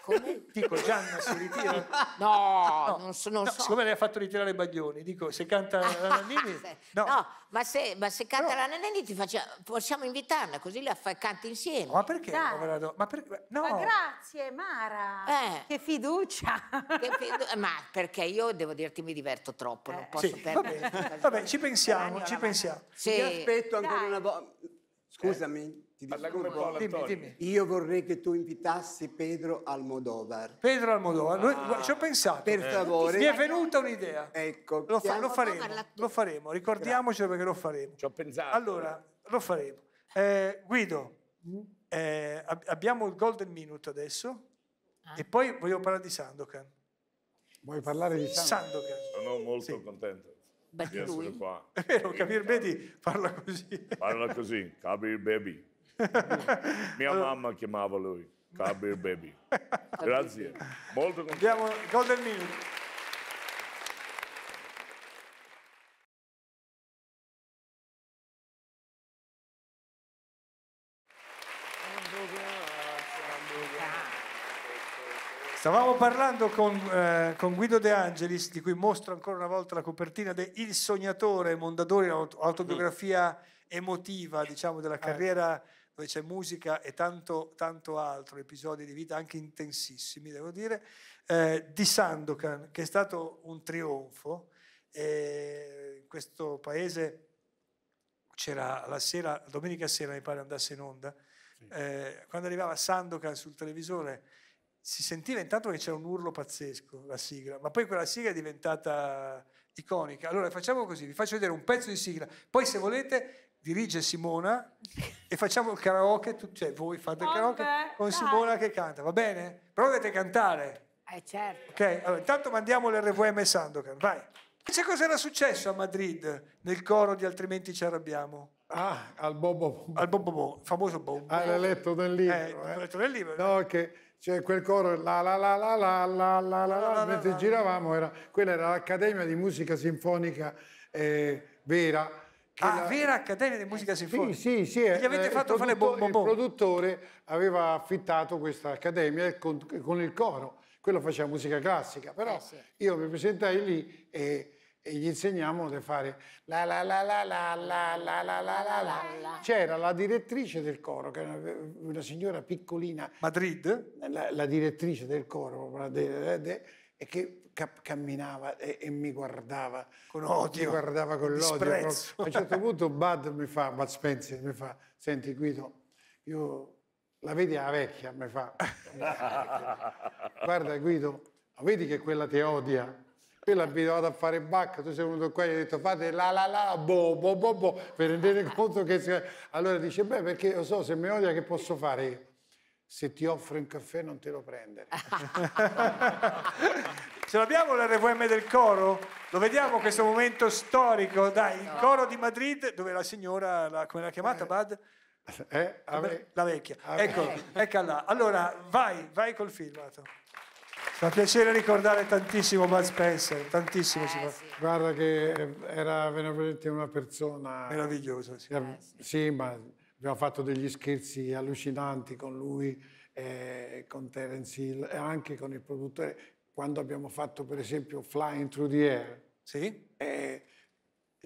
Come? Dico Gianna si ritira. <laughs> No, no non, so, non no, so. Siccome lei ha fatto ritirare i Baglioni, dico se canta la <laughs> Nannini. no. no ma, se, ma se, canta la Nannini ti faccia, possiamo invitarla così la fa, canta insieme. Ma perché? Ma, per, ma, grazie Mara, eh. che fiducia. Che fidu ma perché io devo dirti mi diverto troppo, eh. non posso sì, perdere. Vabbè, vabbè, ci pensiamo, ci pensiamo. Sì. Ti aspetto ancora Dai. una volta. Scusami. Eh. Ti Parla una Paolo dimmi, dimmi. Io vorrei che tu invitassi Pedro Almodovar. Pedro Almodovar, ah. ci ho pensato. Per eh. favore. Mi è venuta un'idea. Ecco. Lo, fa, lo, faremo, lo faremo, ricordiamocelo Grazie. perché lo faremo. Ci ho pensato. Allora, lo faremo. Eh, Guido, eh, abbiamo il Golden Minute adesso ah. e poi voglio parlare di Sandokan. Vuoi parlare sì. di Sandokan? Sono molto sì. contento. Beh, di essere lui. qua. È vero, Kabir Bedi parla così. Parla così, Kabir Baby. Mia mamma chiamava lui Cabir Baby. Grazie. Molto contento. Abbiamo Golden Minute. Stavamo parlando con, eh, con, Guido De Angelis, di cui mostro ancora una volta la copertina di Il Sognatore, Mondadori, mm. autobiografia emotiva diciamo, della eh. carriera dove c'è musica e tanto, tanto altro, episodi di vita anche intensissimi, devo dire, eh, di Sandokan, che è stato un trionfo. Eh, in questo paese c'era la sera, domenica sera mi pare andasse in onda, sì. eh, quando arrivava Sandokan sul televisore si sentiva intanto che c'era un urlo pazzesco la sigla, ma poi quella sigla è diventata iconica. Allora facciamo così, vi faccio vedere un pezzo di sigla, poi se volete dirige Simona e facciamo il karaoke, tu, cioè voi fate il karaoke con Simona che canta, va bene? Però dovete cantare. Eh certo. Ok, allora intanto mandiamo l'RVM Sandokan, vai. Invece cos'era successo a Madrid nel coro di Altrimenti ci arrabbiamo? Ah, al Bobo. Al Bobo, famoso Bobo. Ah, l'hai letto nel libro. Eh, eh. L'ho letto nel libro. No, che c'è cioè, quel coro la la la la la la la la la mentre giravamo era quella era l'Accademia di Musica Sinfonica eh, Vera ah, la... vera Accademia di Musica Sinfonica? Sì, sì, sì. Gli avete fatto fare bon, bon, bon. Il produttore aveva affittato questa Accademia con, con il coro, quello faceva musica classica, però eh, sì. io mi presentai lì e e gli insegniamo a fare la la la la la la la la la la C'era la direttrice del coro, che era una, signora piccolina. Madrid? La, la, direttrice del coro, e che camminava e, e, mi guardava con odio, mi guardava con l'odio. A un certo punto Bud mi fa, Bud Spencer mi fa, senti Guido, io la vedi la vecchia, mi fa, <laughs> guarda Guido, vedi che quella ti odia? Quella mi abituato a fare bacca, tu sei venuto qua e gli hai detto fate la la la, boh, boh, boh, boh, per rendete <laughs> conto che... Si... Allora dice, beh, perché lo so, se mi odia che posso fare io? se ti offro un caffè non te lo prendere. <laughs> Ce l'abbiamo l'RVM del coro? Lo vediamo questo momento storico, dai, il coro di Madrid, dove la signora, la, come l'ha chiamata, eh. Bad? Eh, ave, la vecchia, ave. ecco, eccola. Allora, vai, vai col filmato. Fa piacere ricordare tantissimo Bud Spencer, tantissimo eh, Sì. Guarda che eh, era veramente una persona... Meravigliosa, sì. Eh, sì. sì. ma abbiamo fatto degli scherzi allucinanti con lui, eh, con Terence Hill e anche con il produttore quando abbiamo fatto per esempio Flying Through the Air, sì? eh,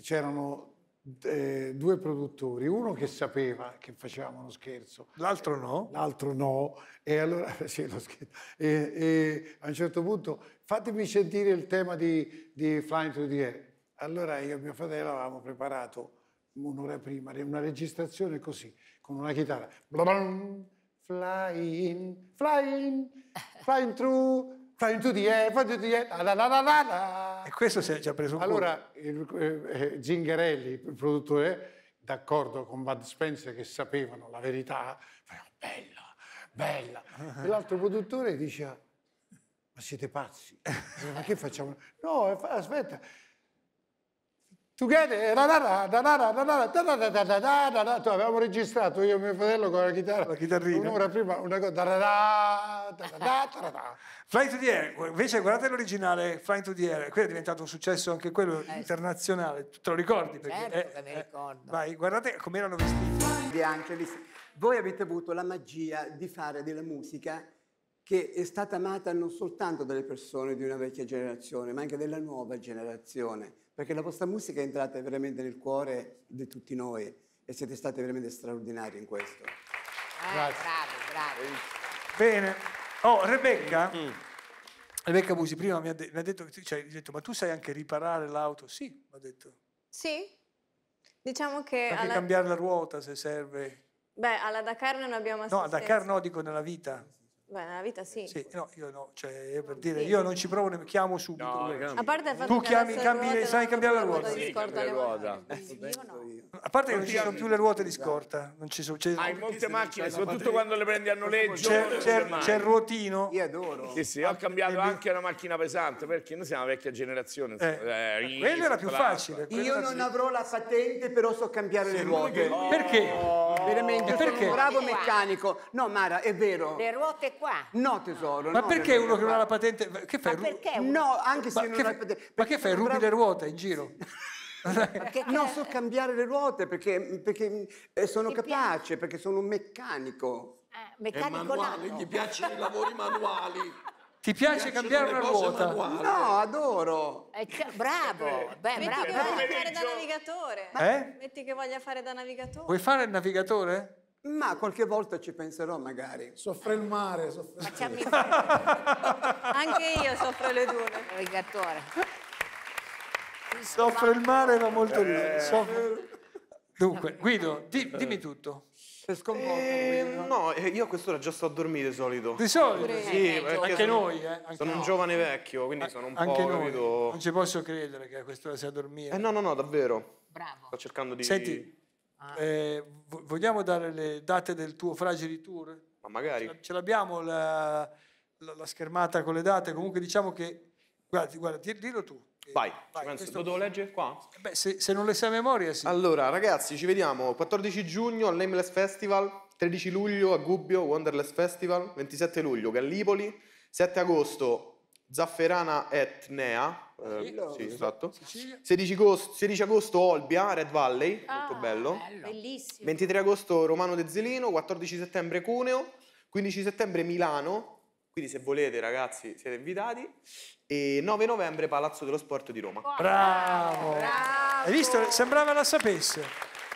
c'erano eh, due produttori, uno che sapeva che facevamo uno scherzo, l'altro no, l'altro no, e allora <laughs> sì, lo scherzo. E, e, a un certo punto fatemi sentire il tema di, di Flying Through the Air. Allora io e mio fratello avevamo preparato un'ora prima una registrazione così, con una chitarra. Blam, flying, flying, flying through time tu di eh, time tu di eh, la la la la la. E questo si è già preso un Allora, eh, eh, Zingarelli, il produttore, d'accordo con Bud Spencer che sapevano la verità, faceva oh, bella, bella. E <laughs> l'altro produttore dice, ma siete pazzi, <laughs> ma che facciamo? No, aspetta, Together, avevamo registrato io e mio fratello con la chitarra la chitarrina. un'ora prima una cosa Flying to the Air invece guardate l'originale Flying to the Air qui è diventato un successo anche quello internazionale te lo ricordi? certo eh, mi ricordo vai guardate come erano vestiti De voi avete avuto la magia di fare della musica che è stata amata non soltanto dalle persone di una vecchia generazione, ma anche della nuova generazione, perché la vostra musica è entrata veramente nel cuore di tutti noi e siete stati veramente straordinari in questo. Eh, Grazie. Bravo, bravo. Bene. Oh, Rebecca. Mm. mm. Rebecca Musi, prima mi ha, de- mi ha detto, cioè, detto, ma tu sai anche riparare l'auto? Sì, mi ha detto. Sì, diciamo che... Anche alla... cambiare la ruota se serve. Beh, alla Dakar non abbiamo assistenza. No, a Dakar no, dico nella vita. Beh, nella vita sì. sì no, io no, cioè, per dire, sì. io non ci provo, ne chiamo subito. No, a parte il fatto tu chiami, cambi, sai cambiare le ruote? Sì, cambiare ruota. No. A parte che non ci sono più le ruote di scorta, non ci sono. C'è, Hai molte macchine, soprattutto quando le prendi a noleggio. C'è, c'è, c'è il ruotino. Io adoro. Sì, sì, ho ah, cambiato anche una macchina pesante perché noi siamo una vecchia generazione. Eh. Eh, quello era più facile. Io non avrò la patente, però so cambiare le ruote. Perché? Veramente, oh. sono un bravo meccanico. No, Mara, è vero. Le ruote qua. No, tesoro. Ma no, perché uno che non ha la patente? Che fai? Ma perché? Uno? No, anche se ma non ha la patente. Ma che fai? Rubi bravo... le ruote in giro? Sì. <laughs> no, so cambiare le ruote perché, perché eh, sono Ti capace, piace? perché sono un meccanico. Ah, meccanico manuale, gli piacciono i lavori manuali. Ti piace, cambiare una ruota? No, adoro. Eh, bravo. Eh, Beh, metti bravo. che voglia fare da navigatore. Eh? Metti che voglia fare da navigatore. Vuoi fare il navigatore? Ma qualche volta ci penserò magari. Soffre il mare, soffre il mare. Anche io soffro le dune. Navigatore. Soffre il mare ma molto eh. Soffre... Eh. Dunque, Guido, di, dimmi tutto. Sei sconvolto? Ehm, eh, no, io a quest'ora già sto a dormire di solito. Di solito? Sì, eh, anche sono, noi. Eh, anche sono no. un giovane vecchio, quindi sono un anche po'... Anche noi. Capito... Non ci posso credere che a quest'ora sia a dormire. Eh no, no, no, davvero. Bravo. Sto cercando di... Senti, Ah. Eh, vogliamo dare le date del tuo Fragili Tour? Ma magari. Ce l'abbiamo la, la, la, schermata con le date, comunque diciamo che... Guarda, guarda dillo tu. Vai, Vai Anzi, questo... lo devo leggere qua? Eh beh, se, se, non le sai a memoria sì. Allora, ragazzi, ci vediamo 14 giugno al Nameless Festival, 13 luglio a Gubbio, Wonderless Festival, 27 luglio Gallipoli, 7 agosto Zafferana Etnea, eh, sì, esatto. 16 agosto, 16 agosto, Olbia, Red Valley, ah, molto bello. Bellissimo. 23 agosto Romano De Zelino, 14 settembre Cuneo, 15 settembre Milano, quindi se volete ragazzi siete invitati, e 9 novembre Palazzo dello Sport di Roma. Bravo! Bravo. Hai visto? Sembrava la sapesse.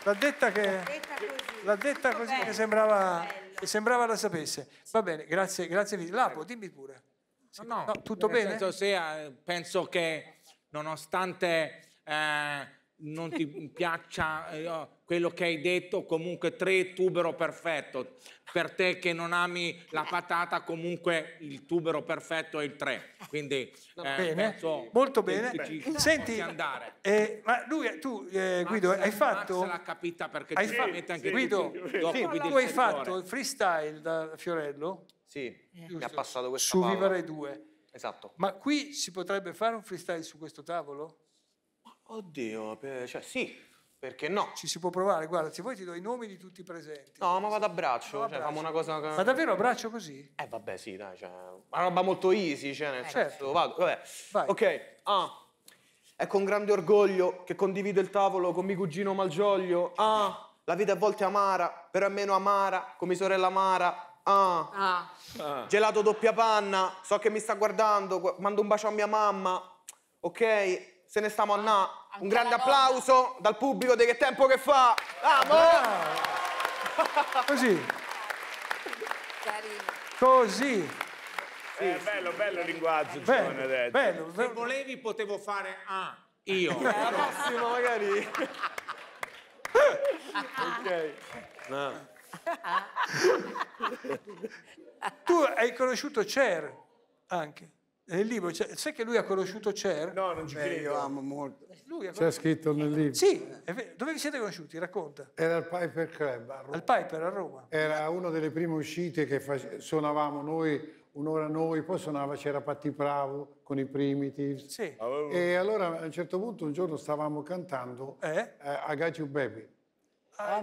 L'ha detta, che, l'ha detta così, l'ha detta così che, sembrava, che sembrava la sapesse. Va bene, grazie, grazie. Lapo, dimmi pure. No, no, tutto bene. Senso, se, eh, penso che nonostante eh, non ti <laughs> piaccia eh, oh, quello che hai detto, comunque tre tubero perfetto. Per te che non ami la patata, comunque il tubero perfetto è il tre. Quindi eh, bene, molto bene. Ci, Senti, andare. Eh, ma lui, tu eh, Guido, Max, hai fatto... Max l'ha capita perché hai ci fa... mette anche sì, tu, sì, tu hai settore. fatto il freestyle da Fiorello? Sì, Giusto. che ha passato questa su palla. Su Vivare 2. Esatto. Ma qui si potrebbe fare un freestyle su questo tavolo? Oddio, cioè sì, perché no? Ci si può provare, guarda, se vuoi ti do i nomi di tutti i presenti. No, ma vado a braccio, vado cioè, braccio. una cosa... Ma davvero a braccio così? Eh vabbè sì, dai, cioè, una roba molto easy, cioè, nel eh, certo. Senso, vado, vabbè. Vai. Ok, ah, è con ecco grande orgoglio che condivido il tavolo con mio cugino Malgioglio, ah, la vita a volte è amara, però è meno amara, con mia sorella Mara, Ah. ah. ah. Gelato doppia panna, so che mi sta guardando, mando un bacio a mia mamma, ok? Se ne stiamo a na. Ah, un grande applauso dal pubblico di che tempo che fa! Amo! Ah, Così. Carino. Così. Eh, sì, eh, bello, bello il linguaggio, bello, bello, Se volevi potevo fare ah, io. La prossima magari. <laughs> ok. Eh. No tu hai conosciuto Cher anche. Nel libro, cioè, sai che lui ha conosciuto Cher? No, non ci credo. Io amo molto. Lui C'è scritto nel libro. Sì, dove vi siete conosciuti? Racconta. Era al Piper Club a Roma. Al Piper a Roma. Era una delle prime uscite che face... suonavamo noi, un'ora noi, poi suonava, c'era Patti Bravo con i Primitives. Sì. Ah, oh. E allora a un certo punto un giorno stavamo cantando eh? eh, I Baby. I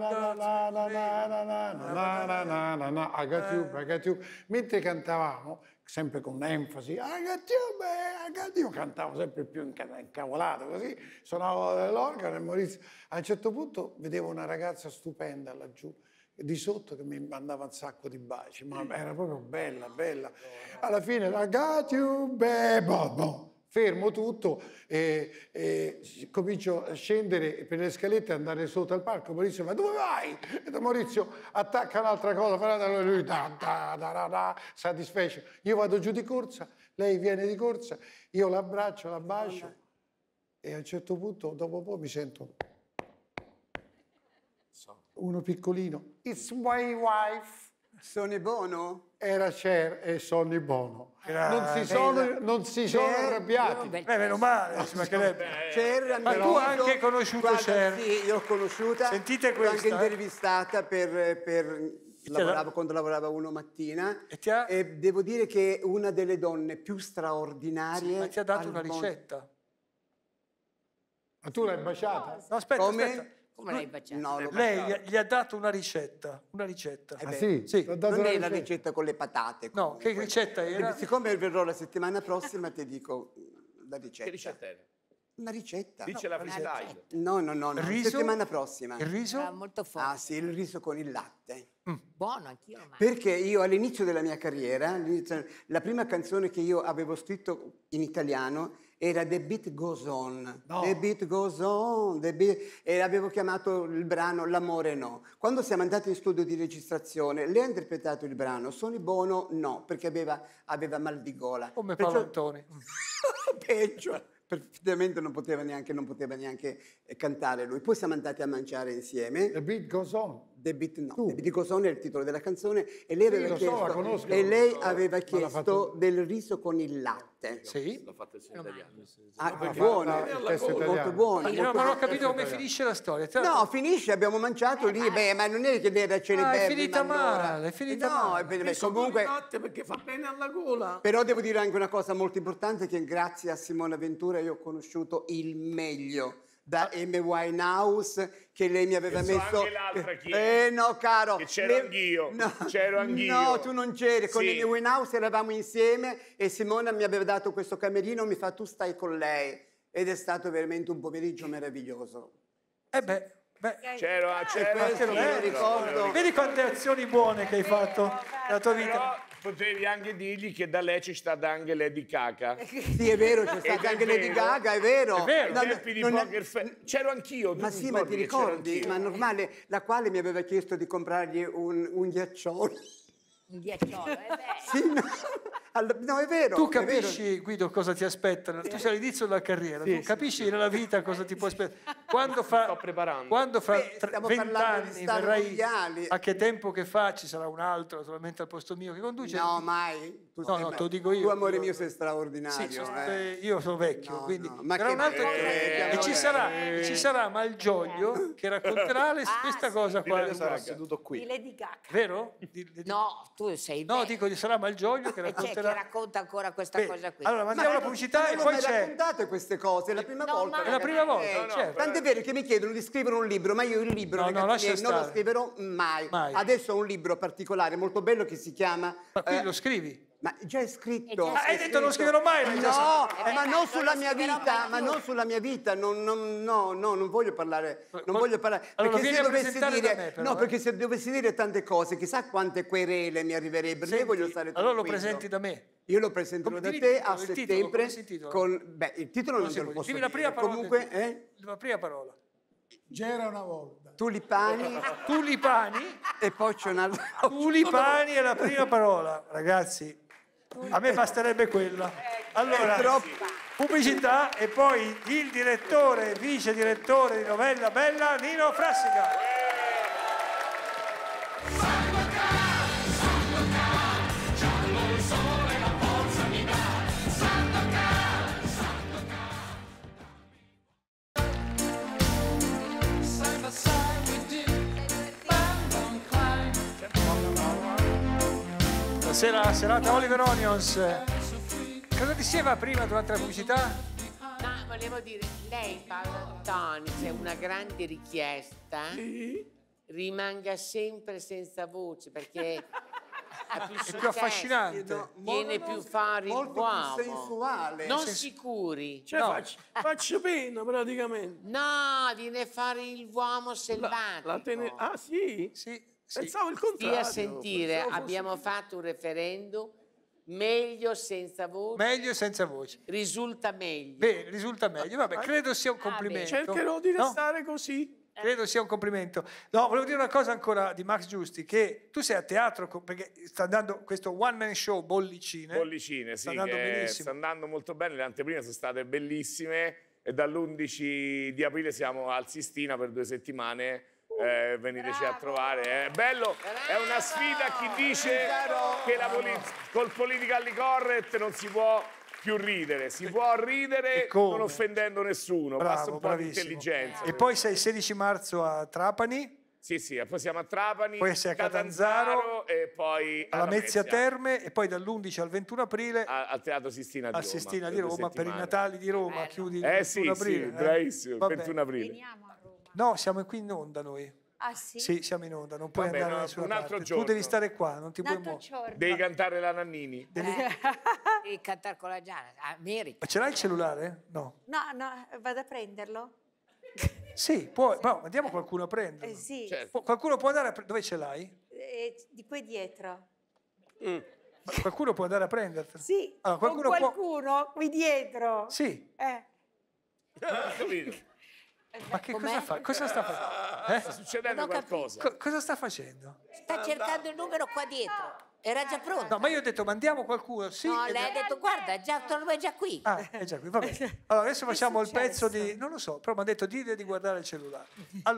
got you, I got you. Mentre cantavamo, sempre con enfasi, I got you, I got you, cantavo sempre più incavolato, così suonavo l'organo e Maurizio. A un certo punto vedevo una ragazza stupenda laggiù di sotto che mi mandava un sacco di baci, ma era proprio bella, bella. Alla fine, I got you, baby, fermo tutto e, e, comincio a scendere per le scalette e andare sotto al parco. Maurizio ma dove vai? E da Maurizio attacca un'altra cosa, farà da lui, da, da, da, da, satisfaction. Io vado giù di corsa, lei viene di corsa, io l'abbraccio, la bacio e a un certo punto, dopo un po', mi sento uno piccolino. It's my wife. Sono buono? era Cher e Sonny Bono. Non si sono, non si sono arrabbiati. Beh, meno male, ci mancherebbe. Cher, Ma tu hai anche conosciuto guarda, Cher? Sì, io l'ho conosciuta. Sentite questa. L'ho anche eh. intervistata per... per lavoravo, quando lavorava uno mattina e, ha... e, devo dire che una delle donne più straordinarie sì, ma ti ha dato una ricetta ma tu l'hai baciata? No, aspetta, Come? aspetta come l'hai baciato? No, l'ho baciato. Lei gli ha dato una ricetta. Una ricetta. Eh, eh beh, ah, sì? sì. Non è la ricetta con le patate. Comunque. No, che ricetta era? siccome verrò la settimana prossima ti dico la ricetta. Che ricetta era? Una ricetta. Dice no, la freestyle. No, no, no, no. Riso? settimana prossima. Il riso? Ah, molto forte. Ah sì, il riso con il latte. Mm. Buono, anch'io. Ma... Perché io all'inizio della mia carriera, la prima canzone che io avevo scritto in italiano era The Beat Goes On, no. The Beat Goes On, beat... e avevo chiamato il brano L'amore no. Quando siamo andati in studio di registrazione, lei ha interpretato il brano, Sony Bono no, perché aveva, aveva mal di gola. Come Perciò... Paolo Antoni. <laughs> Peggio. Perfettamente non poteva, neanche, non poteva neanche cantare lui. Poi siamo andati a mangiare insieme. The Beat Goes On. Debit, no, Debit, Debitico Sono è il titolo della canzone e lei, sì, aveva, chiesto, so, conosco, lei so, aveva chiesto fatto... del riso con il latte. Sì. L'ho fatto in italiano. Ah, no, buono, no, molto buono. No, molto... ma non ho capito come finisce la storia. Tra... No, finisce, abbiamo mangiato eh, lì, beh, ma non è che era celiberti. Ah, è finita male, è finita no, male. No, comunque... latte perché fa bene alla gola. Però devo dire anche una cosa molto importante che grazie a Simona Ventura io ho conosciuto il meglio da ah. M. Winehouse che lei mi aveva Penso messo. Anche l'altra eh, chi è? Eh no, caro. Che c'ero le... anch'io. No. C'ero anch'io. No, tu non c'eri. Con sì. M. Winehouse eravamo insieme e Simona mi aveva dato questo camerino, mi fa tu stai con lei. Ed è stato veramente un pomeriggio meraviglioso. E eh beh, beh. c'ero, c'ero, c'ero, c'ero, c'ero, c'ero, c'ero, c'ero, c'ero, c'ero, c'ero, c'ero, c'ero, c'ero, c'ero, c'ero, c'ero, c'ero, c'ero, potevi anche dirgli che da lei c'è stata anche Lady Caca. Eh, sì, è vero, c'è stata anche Lady Gaga, è vero. È vero, no, tempi di poker è... C'ero anch'io. Ma sì, ma ti ricordi? Ma normale, la quale mi aveva chiesto di comprargli un, un ghiacciolo in ghiacciolo, ore. sì, no. All- no, è vero. Tu capisci, vero. Guido, cosa ti aspetta. Tu sei all'inizio della carriera, sì, tu capisci sì. nella vita cosa ti può aspettare. Quando fa, sto preparando. Quando fra Beh, 20 anni verrai, mondiali. a che tempo che fa ci sarà un altro, naturalmente al posto mio, che conduce. No, mai. Tu, no, no, te lo dico io. Tu, amore mio, sei straordinario. Sì, sono, eh. Io sono vecchio, no, quindi no. Ma sarà un altro eh, che... e ci sarà, eh. ci sarà Malgioglio che racconterà ah, questa cosa qua. Io sarò seduto qui. Di Lady Gaga. Vero? No, tu tu sei... No, bello. dico di Sara Malgioglio che eh, racconterà... che racconta ancora questa Beh, cosa qui. Allora, mandiamo ma la pubblicità e poi c'è... Ma raccontate queste cose, è la prima no, volta. È la prima volta, eh, certo. Tant'è vero che mi chiedono di scrivere un libro, ma io il libro no, ragazzi, no, non lo scriverò mai. mai. Adesso ho un libro particolare, molto bello, che si chiama... Ma qui eh, lo scrivi? Ma già è scritto. Ma hai detto non scriverò mai. No, no eh, ma, non sulla mia vita, ma non sulla mia vita, non, non, no, no, non voglio parlare. Non Col... voglio parlare allora, perché se dovessi dire. Me, però, no, eh. perché se dovessi dire tante cose, chissà quante querele mi arriverebbero. Senti, Io voglio stare tranquillo. Allora lo presenti da me. Io lo presenterò da te titolo, a settembre. Titolo, col, beh, il titolo non, non te lo posso dimmi dire. La prima parola. Comunque, eh? La prima parola. C'era una volta. Tulipani. <laughs> Tulipani. E poi c'è un'altra. Tulipani <laughs> è la prima parola, ragazzi a me basterebbe quella. Allora, pubblicità e poi il direttore, vice direttore di Novella Bella, Nino Frassica. Buonasera, serata Oliver Onions. Cosa diceva prima durante la pubblicità? No, volevo dire, lei Paolo Antoni, c'è una grande richiesta. Sì. Rimanga sempre senza voce perché <laughs> è più, è più affascinante. Viene più fuori molto il Più sensuale. Non Sens sicuri. Cioè, no. faccio, faccio pena praticamente. No, viene fuori l'uomo selvatico. La, la ah sì? Sì, sì. Pensavo il contrario. Io a sentire, abbiamo fosse... fatto un referendum meglio senza voce. Meglio senza voce. Risulta meglio. Beh, risulta meglio. Vabbè, ah, credo sia un ah, complimento. Ah, Cercherò di restare no? così. Credo sia un complimento. No, volevo dire una cosa ancora di Max Giusti, che tu sei a teatro perché sta andando questo one man show Bollicine. Bollicine, sta sì, andando benissimo. sta andando molto bene, le anteprime sono state bellissime e dall'11 di aprile siamo al Sistina per due settimane eh, veniteci Bravo. a trovare. È eh. bello, Bravo. è una sfida a chi dice Bravo. che la poli col politically correct non si può più ridere, si può ridere non offendendo nessuno, Bravo, basta un po' di intelligenza. E poi sei il 16 marzo a Trapani? Sì, sì, poi siamo a Trapani, poi sei a Catanzaro, Catanzaro e poi alla Mezzia Terme e poi dall'11 al 21 aprile a, al Teatro Sistina di Roma. Sistina di Roma per i Natali di Roma, chiudi eh, 21 sì, aprile. Sì, eh? bravissimo, 21 aprile. Veniamo. No, siamo qui in onda noi. Ah sì? Sì, siamo in onda, non puoi Vabbè, andare no, nessuna un altro parte. giorno. Tu devi stare qua, non ti un puoi muovere. Devi cantare la Nannini. Eh. Devi... <laughs> Eh, cantare con la Giana, ah, Ma ce l'hai il cellulare? No. No, no, vado a prenderlo. Sì, puoi, sì. Ma andiamo qualcuno a prenderlo. Eh, sì. Certo. Qualcuno può andare a pre... Dove ce l'hai? Eh, di qui dietro. Mm. Qualcuno può andare a prenderti? Sì, allora, ah, qualcuno, qualcuno può... qui dietro. Sì. Eh. Ah, capito. Ma che cosa fa? Cosa sta facendo? Eh? Sta succedendo qualcosa. Co- cosa sta facendo? Sta cercando il numero qua dietro. Era già pronto. No, ma io ho detto mandiamo qualcuno. Sì, no, lei ha detto guarda, già, è già qui. Ah, è già qui, va bene. <laughs> Allora adesso facciamo il pezzo di... Non lo so, però mi ha detto di, di guardare il cellulare. Allora,